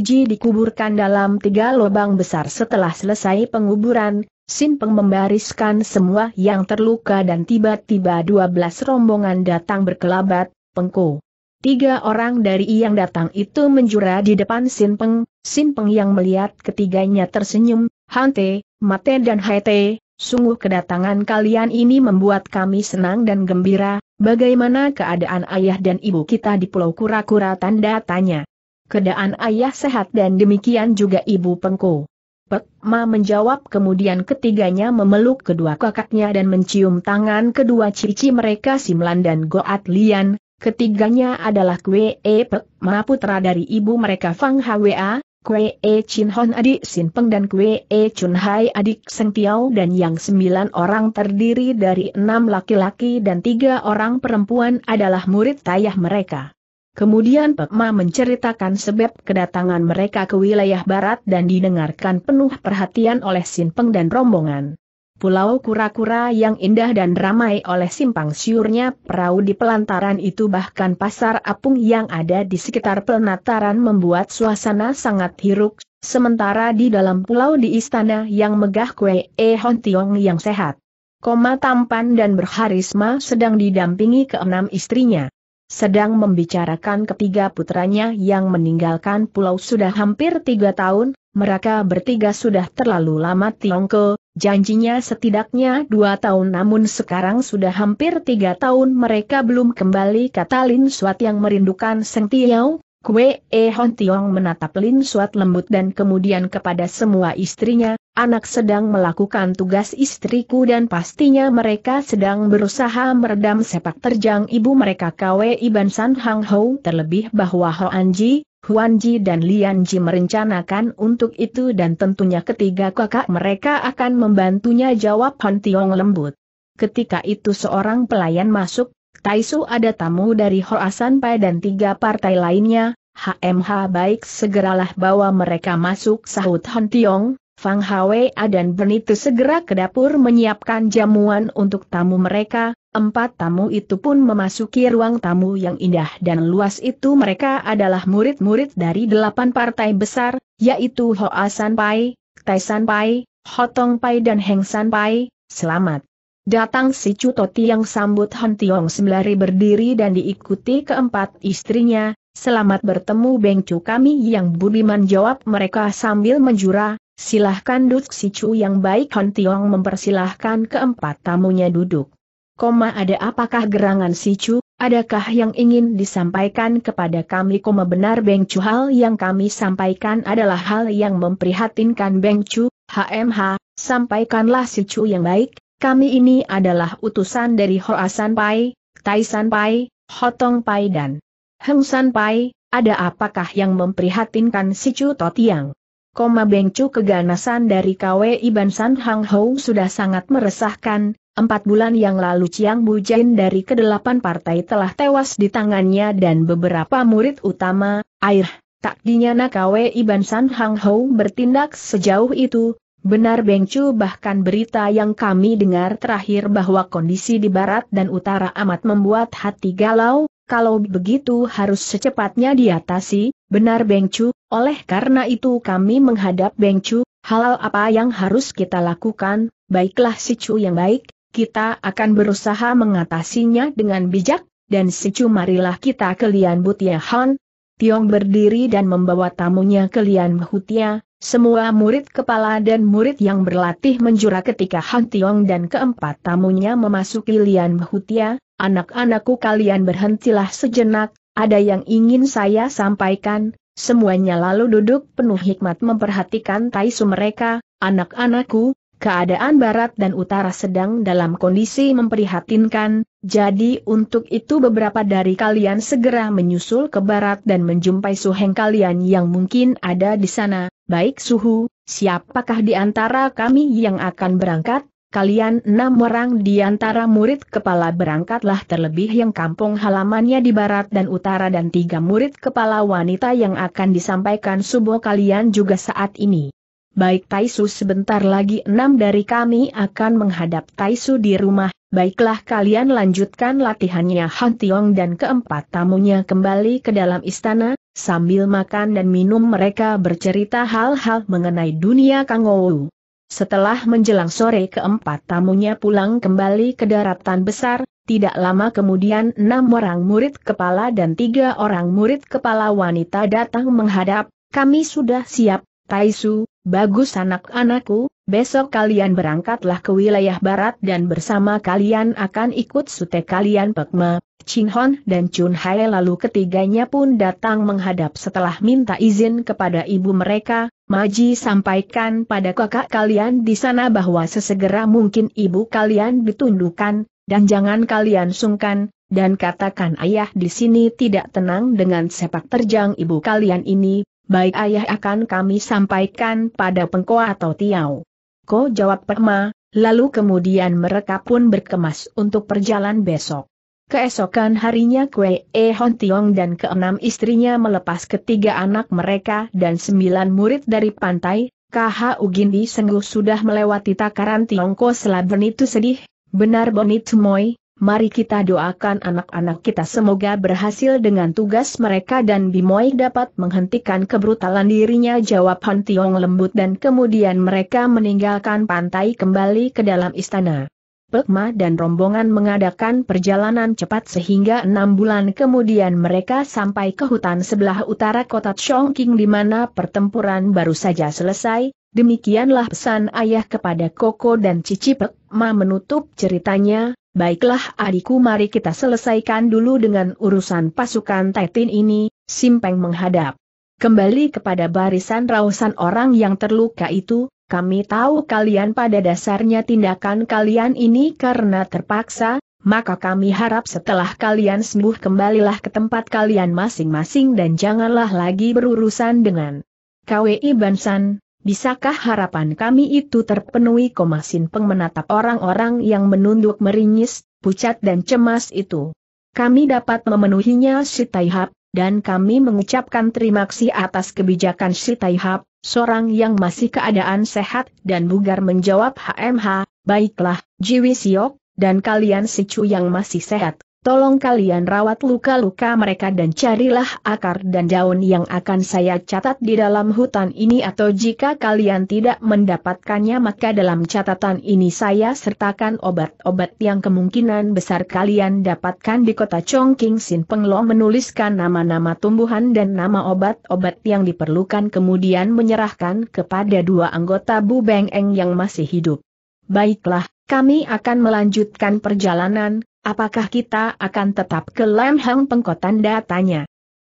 [SPEAKER 1] dikuburkan dalam tiga lubang besar setelah selesai penguburan, Sin Peng membariskan semua yang terluka dan tiba-tiba 12 rombongan datang berkelabat, pengko. Tiga orang dari yang datang itu menjura di depan Sin Peng, Sin Peng yang melihat ketiganya tersenyum, Hante, Mate dan Haite, sungguh kedatangan kalian ini membuat kami senang dan gembira, Bagaimana keadaan ayah dan ibu kita di Pulau Kura-Kura tanda tanya? Keadaan ayah sehat dan demikian juga ibu pengku. Pek Ma menjawab kemudian ketiganya memeluk kedua kakaknya dan mencium tangan kedua cici mereka Simlan dan Goat Lian, ketiganya adalah Kwe e, Pek Ma putra dari ibu mereka Fang Hwa, Kue E Chin Hon adik Sin Peng dan Kue E Chun Hai adik Seng Tiao dan yang sembilan orang terdiri dari enam laki-laki dan tiga orang perempuan adalah murid tayah mereka. Kemudian Pek Ma menceritakan sebab kedatangan mereka ke wilayah barat dan didengarkan penuh perhatian oleh Sin Peng dan rombongan. Pulau kura-kura yang indah dan ramai oleh simpang siurnya perahu di pelantaran itu bahkan pasar apung yang ada di sekitar pelantaran membuat suasana sangat hiruk, sementara di dalam pulau di istana yang megah kue E Hon Tiong yang sehat. Koma tampan dan berharisma sedang didampingi keenam istrinya sedang membicarakan ketiga putranya yang meninggalkan pulau sudah hampir tiga tahun, mereka bertiga sudah terlalu lama Tiongko, janjinya setidaknya dua tahun namun sekarang sudah hampir tiga tahun mereka belum kembali kata Lin Suat yang merindukan Seng Tiau, Kue E Hon Tiong menatap Lin Suat lembut dan kemudian kepada semua istrinya, anak sedang melakukan tugas istriku dan pastinya mereka sedang berusaha meredam sepak terjang ibu mereka Kwe Iban San Hang Ho terlebih bahwa Ho Anji, Huan Ji dan Lian Ji merencanakan untuk itu dan tentunya ketiga kakak mereka akan membantunya jawab Hon Tiong lembut. Ketika itu seorang pelayan masuk, Taisu ada tamu dari Hoasan Pai dan tiga partai lainnya, HMH baik segeralah bawa mereka masuk sahut Hon Tiong, Fang A dan itu segera ke dapur menyiapkan jamuan untuk tamu mereka, Empat tamu itu pun memasuki ruang tamu yang indah dan luas itu mereka adalah murid-murid dari delapan partai besar, yaitu Hoa San Pai, Tai San Pai, Hotong Pai dan Heng San Pai. Selamat Datang si Cuto yang sambut Han Tiong sembari berdiri dan diikuti keempat istrinya, selamat bertemu Bengcu kami yang budiman jawab mereka sambil menjura, silahkan duduk si Cu yang baik Han Tiong mempersilahkan keempat tamunya duduk. Koma ada apakah gerangan si Cu, adakah yang ingin disampaikan kepada kami? Koma benar Beng Cu hal yang kami sampaikan adalah hal yang memprihatinkan Beng Cu, HMH, sampaikanlah si Cu yang baik, kami ini adalah utusan dari Hoa Pai, Tai San Pai, Hotong Pai dan Heng San Pai, ada apakah yang memprihatinkan si Chu Totiang? Koma Bengcu keganasan dari Iban San Hang Hou sudah sangat meresahkan, Empat bulan yang lalu Chiang Bujain dari kedelapan partai telah tewas di tangannya dan beberapa murid utama, air, tak dinyana Kwe Iban San Hang Hou bertindak sejauh itu, Benar Bengcu bahkan berita yang kami dengar terakhir bahwa kondisi di barat dan utara amat membuat hati galau, kalau begitu harus secepatnya diatasi, benar Bengcu, oleh karena itu kami menghadap Bengcu, halal apa yang harus kita lakukan, baiklah si Cu yang baik, kita akan berusaha mengatasinya dengan bijak, dan si Cu marilah kita ke Lian Butia Han. Tiong berdiri dan membawa tamunya ke Lian Butia, semua murid kepala dan murid yang berlatih menjura ketika Han Tiong dan keempat tamunya memasuki Lian Mahutia. anak-anakku kalian berhentilah sejenak, ada yang ingin saya sampaikan, semuanya lalu duduk penuh hikmat memperhatikan taisu mereka, anak-anakku, keadaan barat dan utara sedang dalam kondisi memprihatinkan, jadi untuk itu beberapa dari kalian segera menyusul ke barat dan menjumpai suheng kalian yang mungkin ada di sana, Baik suhu, siapakah di antara kami yang akan berangkat? Kalian enam orang di antara murid kepala berangkatlah terlebih yang kampung halamannya di barat dan utara dan tiga murid kepala wanita yang akan disampaikan subuh kalian juga saat ini. Baik Taisu sebentar lagi enam dari kami akan menghadap Taisu di rumah, baiklah kalian lanjutkan latihannya Han Tiong dan keempat tamunya kembali ke dalam istana, Sambil makan dan minum mereka bercerita hal-hal mengenai dunia Kangowu. Setelah menjelang sore keempat tamunya pulang kembali ke daratan besar, tidak lama kemudian enam orang murid kepala dan tiga orang murid kepala wanita datang menghadap, kami sudah siap, Taisu, bagus anak-anakku, Besok kalian berangkatlah ke wilayah barat dan bersama kalian akan ikut sute kalian Pekme, Chin Hon dan Chun Hai lalu ketiganya pun datang menghadap setelah minta izin kepada ibu mereka, Maji sampaikan pada kakak kalian di sana bahwa sesegera mungkin ibu kalian ditundukkan, dan jangan kalian sungkan, dan katakan ayah di sini tidak tenang dengan sepak terjang ibu kalian ini, baik ayah akan kami sampaikan pada pengkua atau tiau. Ko jawab Perma, lalu kemudian mereka pun berkemas untuk perjalanan besok. Keesokan harinya Kue E Hon Tiong dan keenam istrinya melepas ketiga anak mereka dan sembilan murid dari pantai, KH Ugindi sungguh sudah melewati takaran Tiongko selaben itu sedih, benar bonit moy, mari kita doakan anak-anak kita semoga berhasil dengan tugas mereka dan Bimoy dapat menghentikan kebrutalan dirinya jawab Han Tiong lembut dan kemudian mereka meninggalkan pantai kembali ke dalam istana. Pekma dan rombongan mengadakan perjalanan cepat sehingga enam bulan kemudian mereka sampai ke hutan sebelah utara kota Chongqing di mana pertempuran baru saja selesai, demikianlah pesan ayah kepada Koko dan Cici Pekma menutup ceritanya, Baiklah adikku mari kita selesaikan dulu dengan urusan pasukan Taitin ini, Simpeng menghadap. Kembali kepada barisan rausan orang yang terluka itu, kami tahu kalian pada dasarnya tindakan kalian ini karena terpaksa, maka kami harap setelah kalian sembuh kembalilah ke tempat kalian masing-masing dan janganlah lagi berurusan dengan KWI Bansan, Bisakah harapan kami itu terpenuhi komasin pengmenatap orang-orang yang menunduk meringis, pucat dan cemas itu? Kami dapat memenuhinya si Taihab, dan kami mengucapkan terima kasih atas kebijakan si Taihab, seorang yang masih keadaan sehat dan bugar menjawab HMH, baiklah, Jiwi Siok, dan kalian si Chu yang masih sehat. Tolong kalian rawat luka-luka mereka dan carilah akar dan daun yang akan saya catat di dalam hutan ini atau jika kalian tidak mendapatkannya maka dalam catatan ini saya sertakan obat-obat yang kemungkinan besar kalian dapatkan di kota Chongqing Sin Penglo menuliskan nama-nama tumbuhan dan nama obat-obat yang diperlukan kemudian menyerahkan kepada dua anggota Bu Beng Eng yang masih hidup. Baiklah, kami akan melanjutkan perjalanan, Apakah kita akan tetap ke Lam Hang datanya? tanya?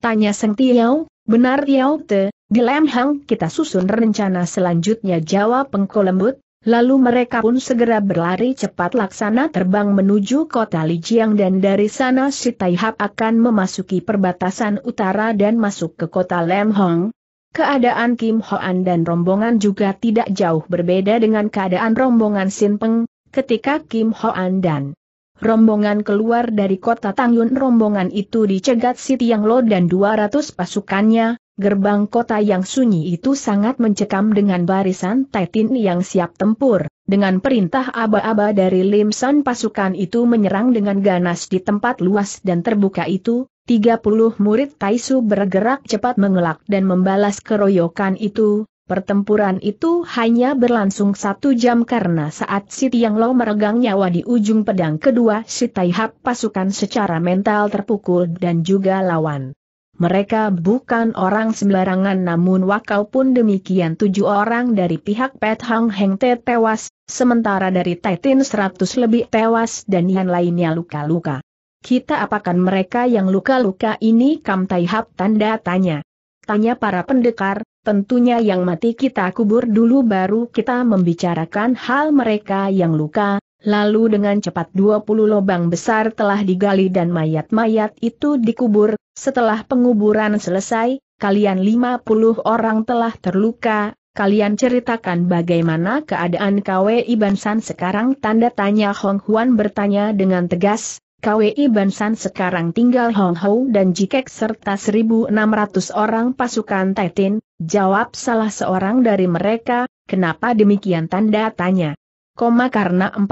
[SPEAKER 1] Tanya Seng Tiau, benar Tiau Te, di Lam kita susun rencana selanjutnya jawab Pengko lembut, lalu mereka pun segera berlari cepat laksana terbang menuju kota Lijiang dan dari sana si Taihap akan memasuki perbatasan utara dan masuk ke kota Lam Keadaan Kim Hoan dan rombongan juga tidak jauh berbeda dengan keadaan rombongan Sin Peng, ketika Kim Hoan dan rombongan keluar dari kota Tangyun rombongan itu dicegat si Tiang Lo dan 200 pasukannya, gerbang kota yang sunyi itu sangat mencekam dengan barisan Taitin yang siap tempur, dengan perintah aba-aba dari Lim San pasukan itu menyerang dengan ganas di tempat luas dan terbuka itu, 30 murid Taisu bergerak cepat mengelak dan membalas keroyokan itu, Pertempuran itu hanya berlangsung satu jam karena saat si Tiang Lo meregang nyawa di ujung pedang kedua si Tai pasukan secara mental terpukul dan juga lawan. Mereka bukan orang sembarangan namun wakau pun demikian tujuh orang dari pihak Pet Hang Heng Te tewas, sementara dari Titan seratus lebih tewas dan yang lainnya luka-luka. Kita apakan mereka yang luka-luka ini Kam Tai tanda tanya. Tanya para pendekar, tentunya yang mati kita kubur dulu baru kita membicarakan hal mereka yang luka, lalu dengan cepat 20 lubang besar telah digali dan mayat-mayat itu dikubur, setelah penguburan selesai, kalian 50 orang telah terluka, kalian ceritakan bagaimana keadaan KW San sekarang tanda tanya Hong Huan bertanya dengan tegas, KWI Bansan sekarang tinggal Hong Hou dan Jikek serta 1.600 orang pasukan Taitin, jawab salah seorang dari mereka, kenapa demikian tanda tanya. Koma karena 400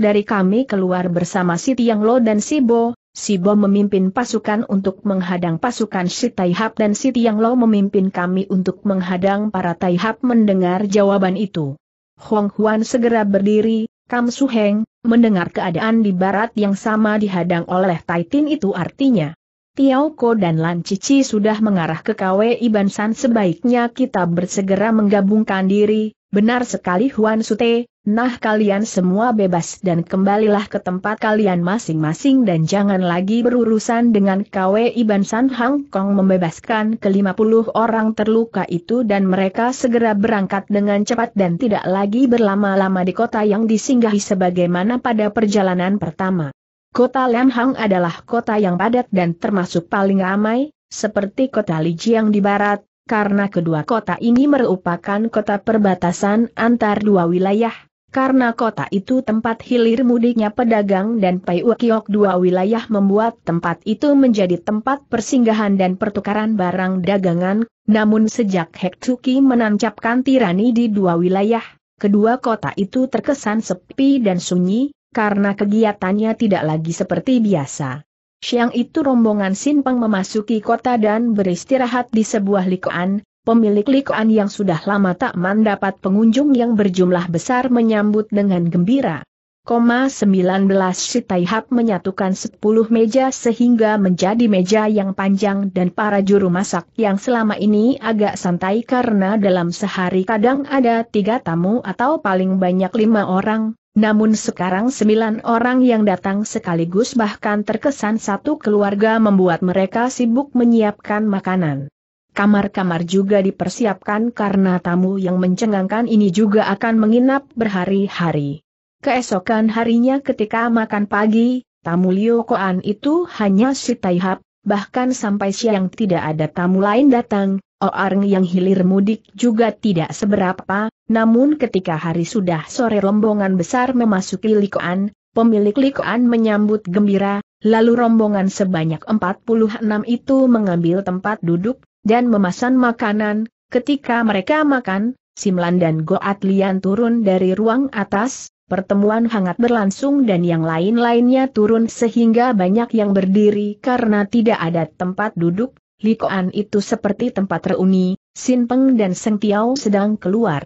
[SPEAKER 1] dari kami keluar bersama si Tiang Lo dan si Bo, Sibo memimpin pasukan untuk menghadang pasukan si Taihap dan si Tiang Lo memimpin kami untuk menghadang para Taihap mendengar jawaban itu. Hong Huan segera berdiri, Kam Suheng, mendengar keadaan di barat yang sama dihadang oleh Taitin itu artinya. Tiao Ko dan Lan Cici sudah mengarah ke KW San sebaiknya kita bersegera menggabungkan diri, Benar sekali Huan Sute, nah kalian semua bebas dan kembalilah ke tempat kalian masing-masing dan jangan lagi berurusan dengan KW iban San Hang Kong membebaskan ke-50 orang terluka itu dan mereka segera berangkat dengan cepat dan tidak lagi berlama-lama di kota yang disinggahi sebagaimana pada perjalanan pertama. Kota Lemhang adalah kota yang padat dan termasuk paling ramai, seperti kota Lijiang di barat, karena kedua kota ini merupakan kota perbatasan antar dua wilayah, karena kota itu tempat hilir mudiknya pedagang dan Paiwakiok dua wilayah membuat tempat itu menjadi tempat persinggahan dan pertukaran barang dagangan, namun sejak Hektuki menancapkan tirani di dua wilayah, kedua kota itu terkesan sepi dan sunyi, karena kegiatannya tidak lagi seperti biasa siang itu rombongan Sinpeng memasuki kota dan beristirahat di sebuah likoan, pemilik likoan yang sudah lama tak mendapat pengunjung yang berjumlah besar menyambut dengan gembira. Koma 19 Sitaihap menyatukan 10 meja sehingga menjadi meja yang panjang dan para juru masak yang selama ini agak santai karena dalam sehari kadang ada tiga tamu atau paling banyak lima orang, namun sekarang sembilan orang yang datang sekaligus bahkan terkesan satu keluarga membuat mereka sibuk menyiapkan makanan. Kamar-kamar juga dipersiapkan karena tamu yang mencengangkan ini juga akan menginap berhari-hari. Keesokan harinya ketika makan pagi, tamu Liu Koan itu hanya si Taihap, bahkan sampai siang tidak ada tamu lain datang, Orang yang hilir mudik juga tidak seberapa, namun ketika hari sudah sore rombongan besar memasuki Likoan, pemilik Likoan menyambut gembira, lalu rombongan sebanyak 46 itu mengambil tempat duduk, dan memesan makanan, ketika mereka makan, Simlan dan Goat Lian turun dari ruang atas, pertemuan hangat berlangsung dan yang lain-lainnya turun sehingga banyak yang berdiri karena tidak ada tempat duduk, Likoan itu seperti tempat reuni, Sinpeng dan Seng sedang keluar.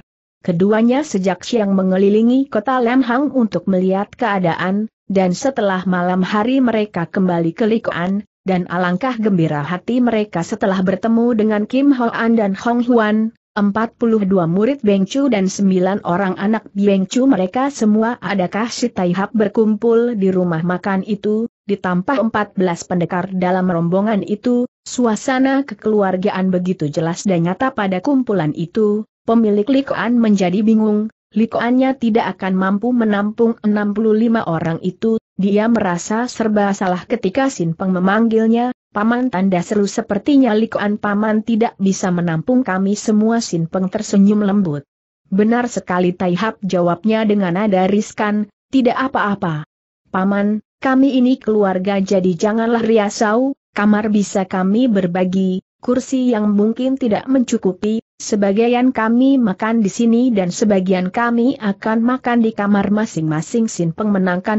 [SPEAKER 1] Keduanya sejak siang mengelilingi kota Lemhang untuk melihat keadaan, dan setelah malam hari mereka kembali ke Likuan, dan alangkah gembira hati mereka setelah bertemu dengan Kim Hoan dan Hong Huan, 42 murid Beng Chu dan 9 orang anak Beng Chu mereka semua adakah si Taihap berkumpul di rumah makan itu, ditambah 14 pendekar dalam rombongan itu, suasana kekeluargaan begitu jelas dan nyata pada kumpulan itu, Pemilik Likoan menjadi bingung, Likoannya tidak akan mampu menampung 65 orang itu, dia merasa serba salah ketika Sin Peng memanggilnya, Paman tanda seru sepertinya Likoan Paman tidak bisa menampung kami semua Sin Peng tersenyum lembut. Benar sekali Taihap jawabnya dengan nada riskan, tidak apa-apa. Paman, kami ini keluarga jadi janganlah riasau, kamar bisa kami berbagi, kursi yang mungkin tidak mencukupi, Sebagian kami makan di sini dan sebagian kami akan makan di kamar masing-masing Sin Peng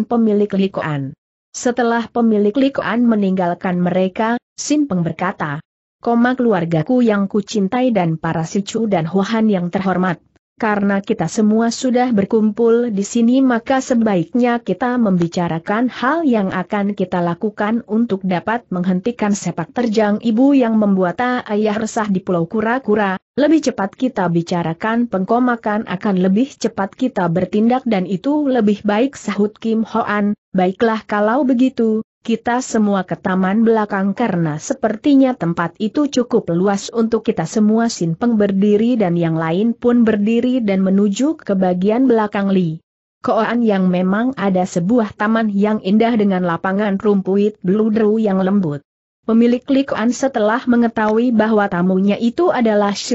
[SPEAKER 1] pemilik liku'an. Setelah pemilik liku'an meninggalkan mereka, Sin Peng berkata, Koma keluargaku yang kucintai dan para sicu dan Hohan yang terhormat. Karena kita semua sudah berkumpul di sini maka sebaiknya kita membicarakan hal yang akan kita lakukan untuk dapat menghentikan sepak terjang ibu yang membuat ayah resah di pulau kura-kura, lebih cepat kita bicarakan pengkomakan akan lebih cepat kita bertindak dan itu lebih baik sahut Kim Hoan, baiklah kalau begitu, kita semua ke taman belakang karena sepertinya tempat itu cukup luas untuk kita semua Sinpeng berdiri dan yang lain pun berdiri dan menuju ke bagian belakang Li. Koan yang memang ada sebuah taman yang indah dengan lapangan rumput bludru yang lembut. Pemilik Likuan setelah mengetahui bahwa tamunya itu adalah si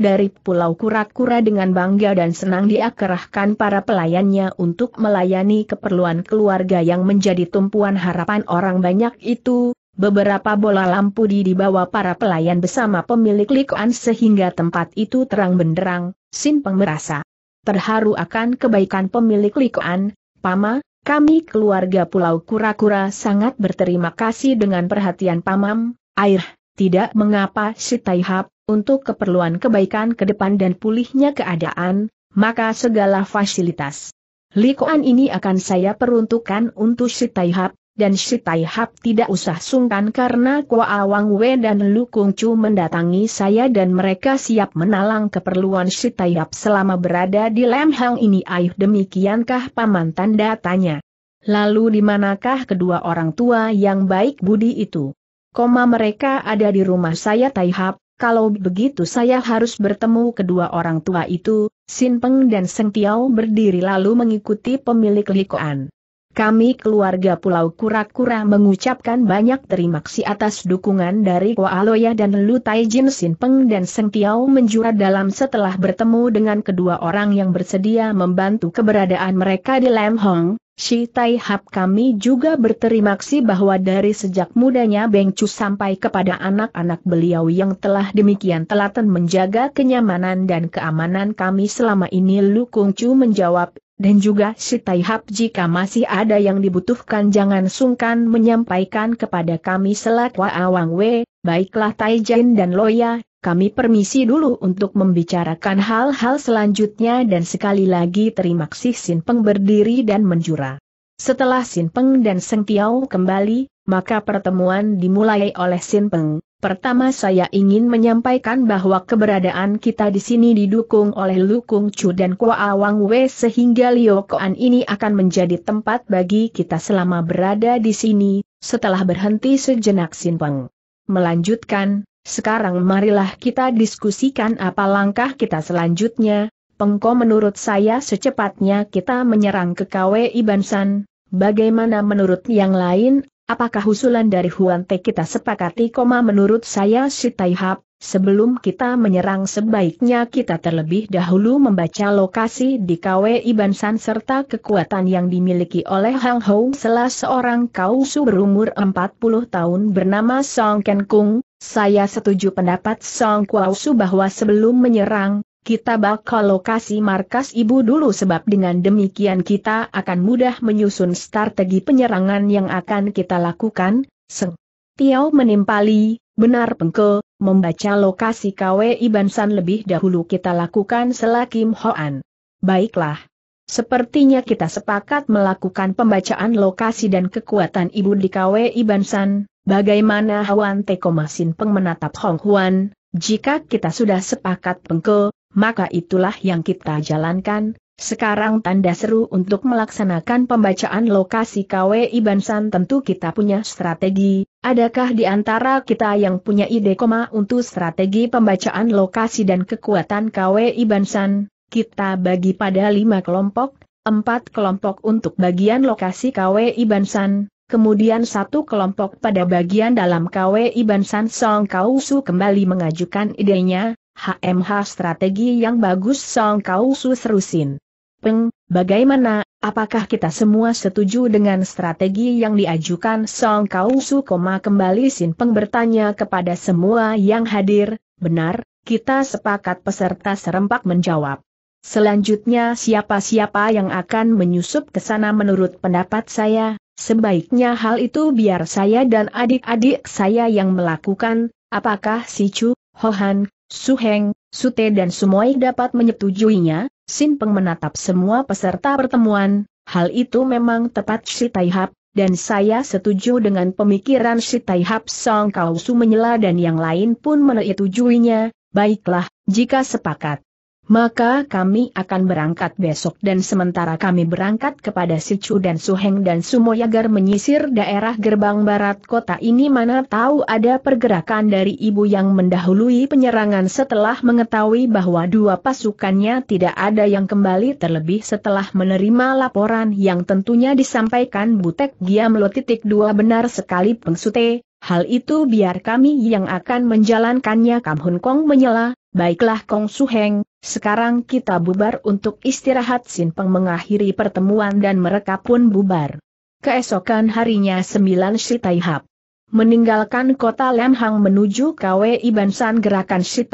[SPEAKER 1] dari Pulau Kura-Kura dengan bangga dan senang diakerahkan para pelayannya untuk melayani keperluan keluarga yang menjadi tumpuan harapan orang banyak itu, beberapa bola lampu di dibawa para pelayan bersama pemilik Likuan sehingga tempat itu terang benderang, Sin Peng merasa terharu akan kebaikan pemilik Likuan, Pama, kami keluarga Pulau Kura-Kura sangat berterima kasih dengan perhatian Pamam, air, tidak mengapa si Taihap, untuk keperluan kebaikan ke depan dan pulihnya keadaan, maka segala fasilitas. likuan ini akan saya peruntukkan untuk si Taihap, dan si Taihap tidak usah sungkan karena Kua Awang We dan Lu Kung Chu mendatangi saya dan mereka siap menalang keperluan si Taihap selama berada di Lemhang ini ayuh demikiankah paman tanda tanya. Lalu di manakah kedua orang tua yang baik budi itu? Koma mereka ada di rumah saya Taihap, kalau begitu saya harus bertemu kedua orang tua itu, Sin Peng dan Seng Tiao berdiri lalu mengikuti pemilik Likoan. Kami keluarga Pulau Kura-Kura mengucapkan banyak terima kasih atas dukungan dari Koaloya dan Lu Jin Sin Peng dan Seng Tiao menjura dalam setelah bertemu dengan kedua orang yang bersedia membantu keberadaan mereka di Lam Hong. Si Tai Hap kami juga berterima kasih bahwa dari sejak mudanya Beng Chu sampai kepada anak-anak beliau yang telah demikian telaten menjaga kenyamanan dan keamanan kami selama ini Lu Kung Chu menjawab dan juga si Taihap jika masih ada yang dibutuhkan jangan sungkan menyampaikan kepada kami selaku Awang We, baiklah Taijin dan Loya, kami permisi dulu untuk membicarakan hal-hal selanjutnya dan sekali lagi terima kasih Sin Peng berdiri dan menjura. Setelah Sin Peng dan Seng Tiao kembali, maka pertemuan dimulai oleh Sin Peng. Pertama saya ingin menyampaikan bahwa keberadaan kita di sini didukung oleh Lu Kung Chu dan Kua Awang Wei sehingga Liu Koan ini akan menjadi tempat bagi kita selama berada di sini, setelah berhenti sejenak Sin Peng. Melanjutkan, sekarang marilah kita diskusikan apa langkah kita selanjutnya, Pengko menurut saya secepatnya kita menyerang ke Iban San. bagaimana menurut yang lain, Apakah usulan dari Huan Te kita sepakati, koma menurut saya si Taihap, sebelum kita menyerang sebaiknya kita terlebih dahulu membaca lokasi di iban san serta kekuatan yang dimiliki oleh Hang Hou selah seorang kausu berumur 40 tahun bernama Song Ken Kung. Saya setuju pendapat Song Kuausu bahwa sebelum menyerang, kita bakal lokasi markas ibu dulu sebab dengan demikian kita akan mudah menyusun strategi penyerangan yang akan kita lakukan, Seng. Tiao menimpali, benar pengke, membaca lokasi Iban San lebih dahulu kita lakukan selakim Hoan. Baiklah. Sepertinya kita sepakat melakukan pembacaan lokasi dan kekuatan ibu di Iban San, bagaimana teko Tekomasin peng menatap Hong Huan, jika kita sudah sepakat pengke, maka itulah yang kita jalankan. Sekarang tanda seru untuk melaksanakan pembacaan lokasi KW ibansan tentu kita punya strategi, adakah di antara kita yang punya ide koma untuk strategi pembacaan lokasi dan kekuatan KW ibansan? kita bagi pada lima kelompok, empat kelompok untuk bagian lokasi KW ibansan, kemudian satu kelompok pada bagian dalam KW ibansan. Song Kausu kembali mengajukan idenya, HMH strategi yang bagus Song Kau Susrusin. Peng, bagaimana, apakah kita semua setuju dengan strategi yang diajukan Song Kau Su? Kembali Sin Peng bertanya kepada semua yang hadir, benar, kita sepakat peserta serempak menjawab. Selanjutnya siapa-siapa yang akan menyusup ke sana menurut pendapat saya, sebaiknya hal itu biar saya dan adik-adik saya yang melakukan, apakah si Chu, Hohan, Suheng, Sute dan Sumoy dapat menyetujuinya, Sin Peng menatap semua peserta pertemuan, hal itu memang tepat si Taihap, dan saya setuju dengan pemikiran si Taihap Song Kausu menyela dan yang lain pun menyetujuinya. baiklah, jika sepakat maka kami akan berangkat besok dan sementara kami berangkat kepada Sichu dan Suheng dan Sumoyagar menyisir daerah gerbang barat kota ini mana tahu ada pergerakan dari ibu yang mendahului penyerangan setelah mengetahui bahwa dua pasukannya tidak ada yang kembali terlebih setelah menerima laporan yang tentunya disampaikan Butek Giamlo titik dua benar sekali pengsute, hal itu biar kami yang akan menjalankannya Kam Kong menyela, baiklah Kong Suheng, sekarang kita bubar untuk istirahat Sin mengakhiri pertemuan dan mereka pun bubar. Keesokan harinya sembilan si meninggalkan kota Lemhang menuju KW Ibansan gerakan si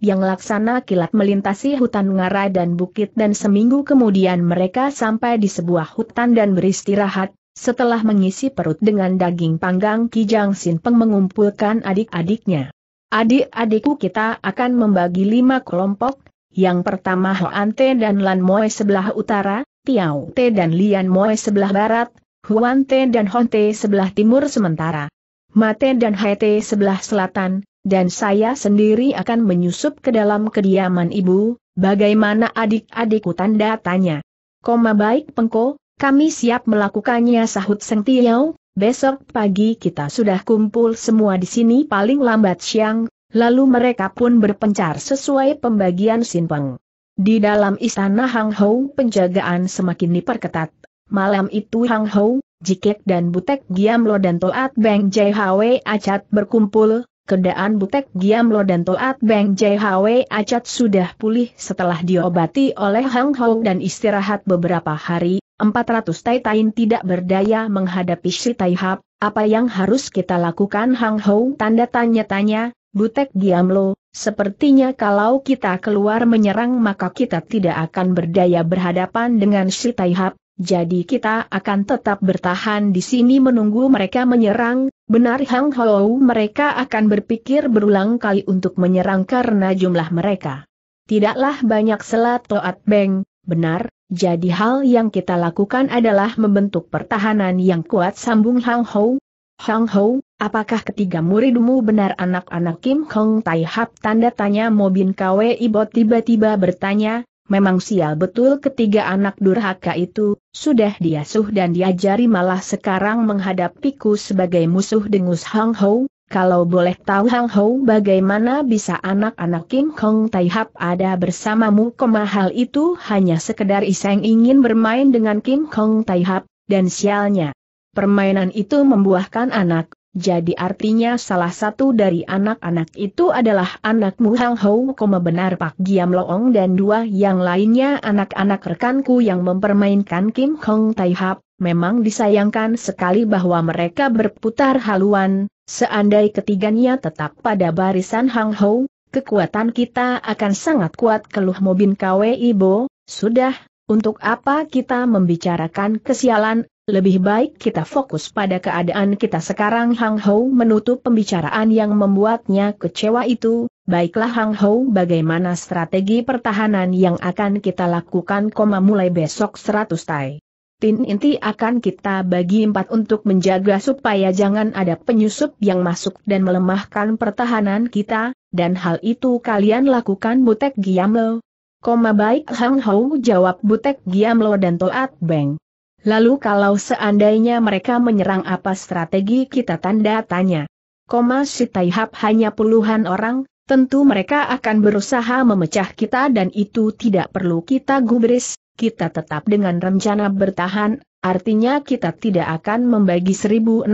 [SPEAKER 1] yang laksana kilat melintasi hutan ngarai dan bukit dan seminggu kemudian mereka sampai di sebuah hutan dan beristirahat, setelah mengisi perut dengan daging panggang Kijang Sin mengumpulkan adik-adiknya. Adik-adikku kita akan membagi lima kelompok, yang pertama Hoan Te dan Lan Moe sebelah utara, Tiao Te dan Lian Moe sebelah barat, Huan Te dan Hon Te sebelah timur sementara. Mate dan Te sebelah selatan, dan saya sendiri akan menyusup ke dalam kediaman ibu, bagaimana adik-adikku tanda tanya. Koma baik pengko, kami siap melakukannya sahut Seng Tiao, besok pagi kita sudah kumpul semua di sini paling lambat siang, Lalu mereka pun berpencar sesuai pembagian Sinpeng. Di dalam istana Hang Hou penjagaan semakin diperketat. Malam itu Hang Hou, Jikek dan Butek Giamlo dan Toat Beng JHW Acat berkumpul, Kedaan Butek Giamlo dan Toat Beng JHW Acat sudah pulih setelah diobati oleh Hang Hou dan istirahat beberapa hari, 400 Taitain tidak berdaya menghadapi si Hap. apa yang harus kita lakukan Hang Hou? tanda tanya-tanya, Butek diam lo. sepertinya kalau kita keluar menyerang maka kita tidak akan berdaya berhadapan dengan si Taihap, jadi kita akan tetap bertahan di sini menunggu mereka menyerang, benar Hang Hou mereka akan berpikir berulang kali untuk menyerang karena jumlah mereka. Tidaklah banyak selat Toat Beng, benar, jadi hal yang kita lakukan adalah membentuk pertahanan yang kuat sambung Hang Hou. Hang Hou, Apakah ketiga muridmu benar anak-anak Kim Hong Tai Hap? Tanda tanya Mobin Kwe Ibot tiba-tiba bertanya, memang sial betul ketiga anak durhaka itu, sudah diasuh dan diajari malah sekarang menghadapiku sebagai musuh dengus Hang Ho. kalau boleh tahu Hang Hou bagaimana bisa anak-anak Kim Kong Tai Hap ada bersamamu koma itu hanya sekedar iseng ingin bermain dengan Kim Kong Tai Hap, dan sialnya. Permainan itu membuahkan anak jadi artinya salah satu dari anak-anak itu adalah anakmu Hang Hou Koma benar Pak Giam Loong dan dua yang lainnya anak-anak rekanku yang mempermainkan Kim Hong Tai Hap. Memang disayangkan sekali bahwa mereka berputar haluan, seandai ketiganya tetap pada barisan Hang Hou, kekuatan kita akan sangat kuat keluh Mobin KW Ibo, sudah, untuk apa kita membicarakan kesialan lebih baik kita fokus pada keadaan kita sekarang Hang Hou menutup pembicaraan yang membuatnya kecewa itu, baiklah Hang Hou bagaimana strategi pertahanan yang akan kita lakukan koma mulai besok 100 tai. Tin inti akan kita bagi empat untuk menjaga supaya jangan ada penyusup yang masuk dan melemahkan pertahanan kita, dan hal itu kalian lakukan Butek Giamlo. Koma baik Hang Hou jawab Butek Giamlo dan Toat Beng. Lalu kalau seandainya mereka menyerang apa strategi kita tanda tanya. Koma si Taihap hanya puluhan orang, tentu mereka akan berusaha memecah kita dan itu tidak perlu kita gubris, kita tetap dengan rencana bertahan, artinya kita tidak akan membagi 1.600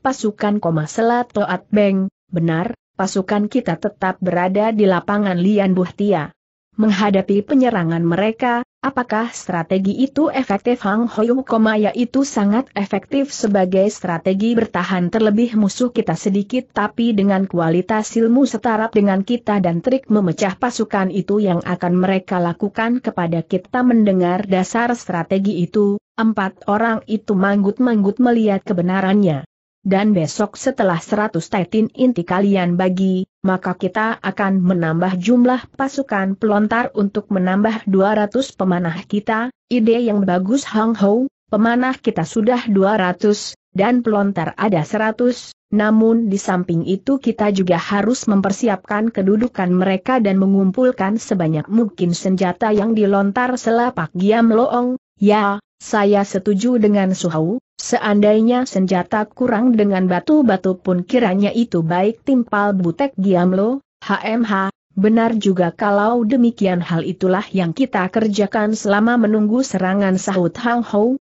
[SPEAKER 1] pasukan koma selat Toat Beng, benar, pasukan kita tetap berada di lapangan Lian Buhtia. Menghadapi penyerangan mereka, Apakah strategi itu efektif Hang Hoyu Koma yaitu sangat efektif sebagai strategi bertahan terlebih musuh kita sedikit tapi dengan kualitas ilmu setara dengan kita dan trik memecah pasukan itu yang akan mereka lakukan kepada kita mendengar dasar strategi itu, empat orang itu manggut-manggut melihat kebenarannya dan besok setelah 100 tetin inti kalian bagi, maka kita akan menambah jumlah pasukan pelontar untuk menambah 200 pemanah kita, ide yang bagus Hang Ho, pemanah kita sudah 200, dan pelontar ada 100, namun di samping itu kita juga harus mempersiapkan kedudukan mereka dan mengumpulkan sebanyak mungkin senjata yang dilontar selapak Giam Loong, Ya, saya setuju dengan Suhau, seandainya senjata kurang dengan batu-batu pun kiranya itu baik timpal butek Giamlo, HMH, benar juga kalau demikian hal itulah yang kita kerjakan selama menunggu serangan sahut Hang Hou,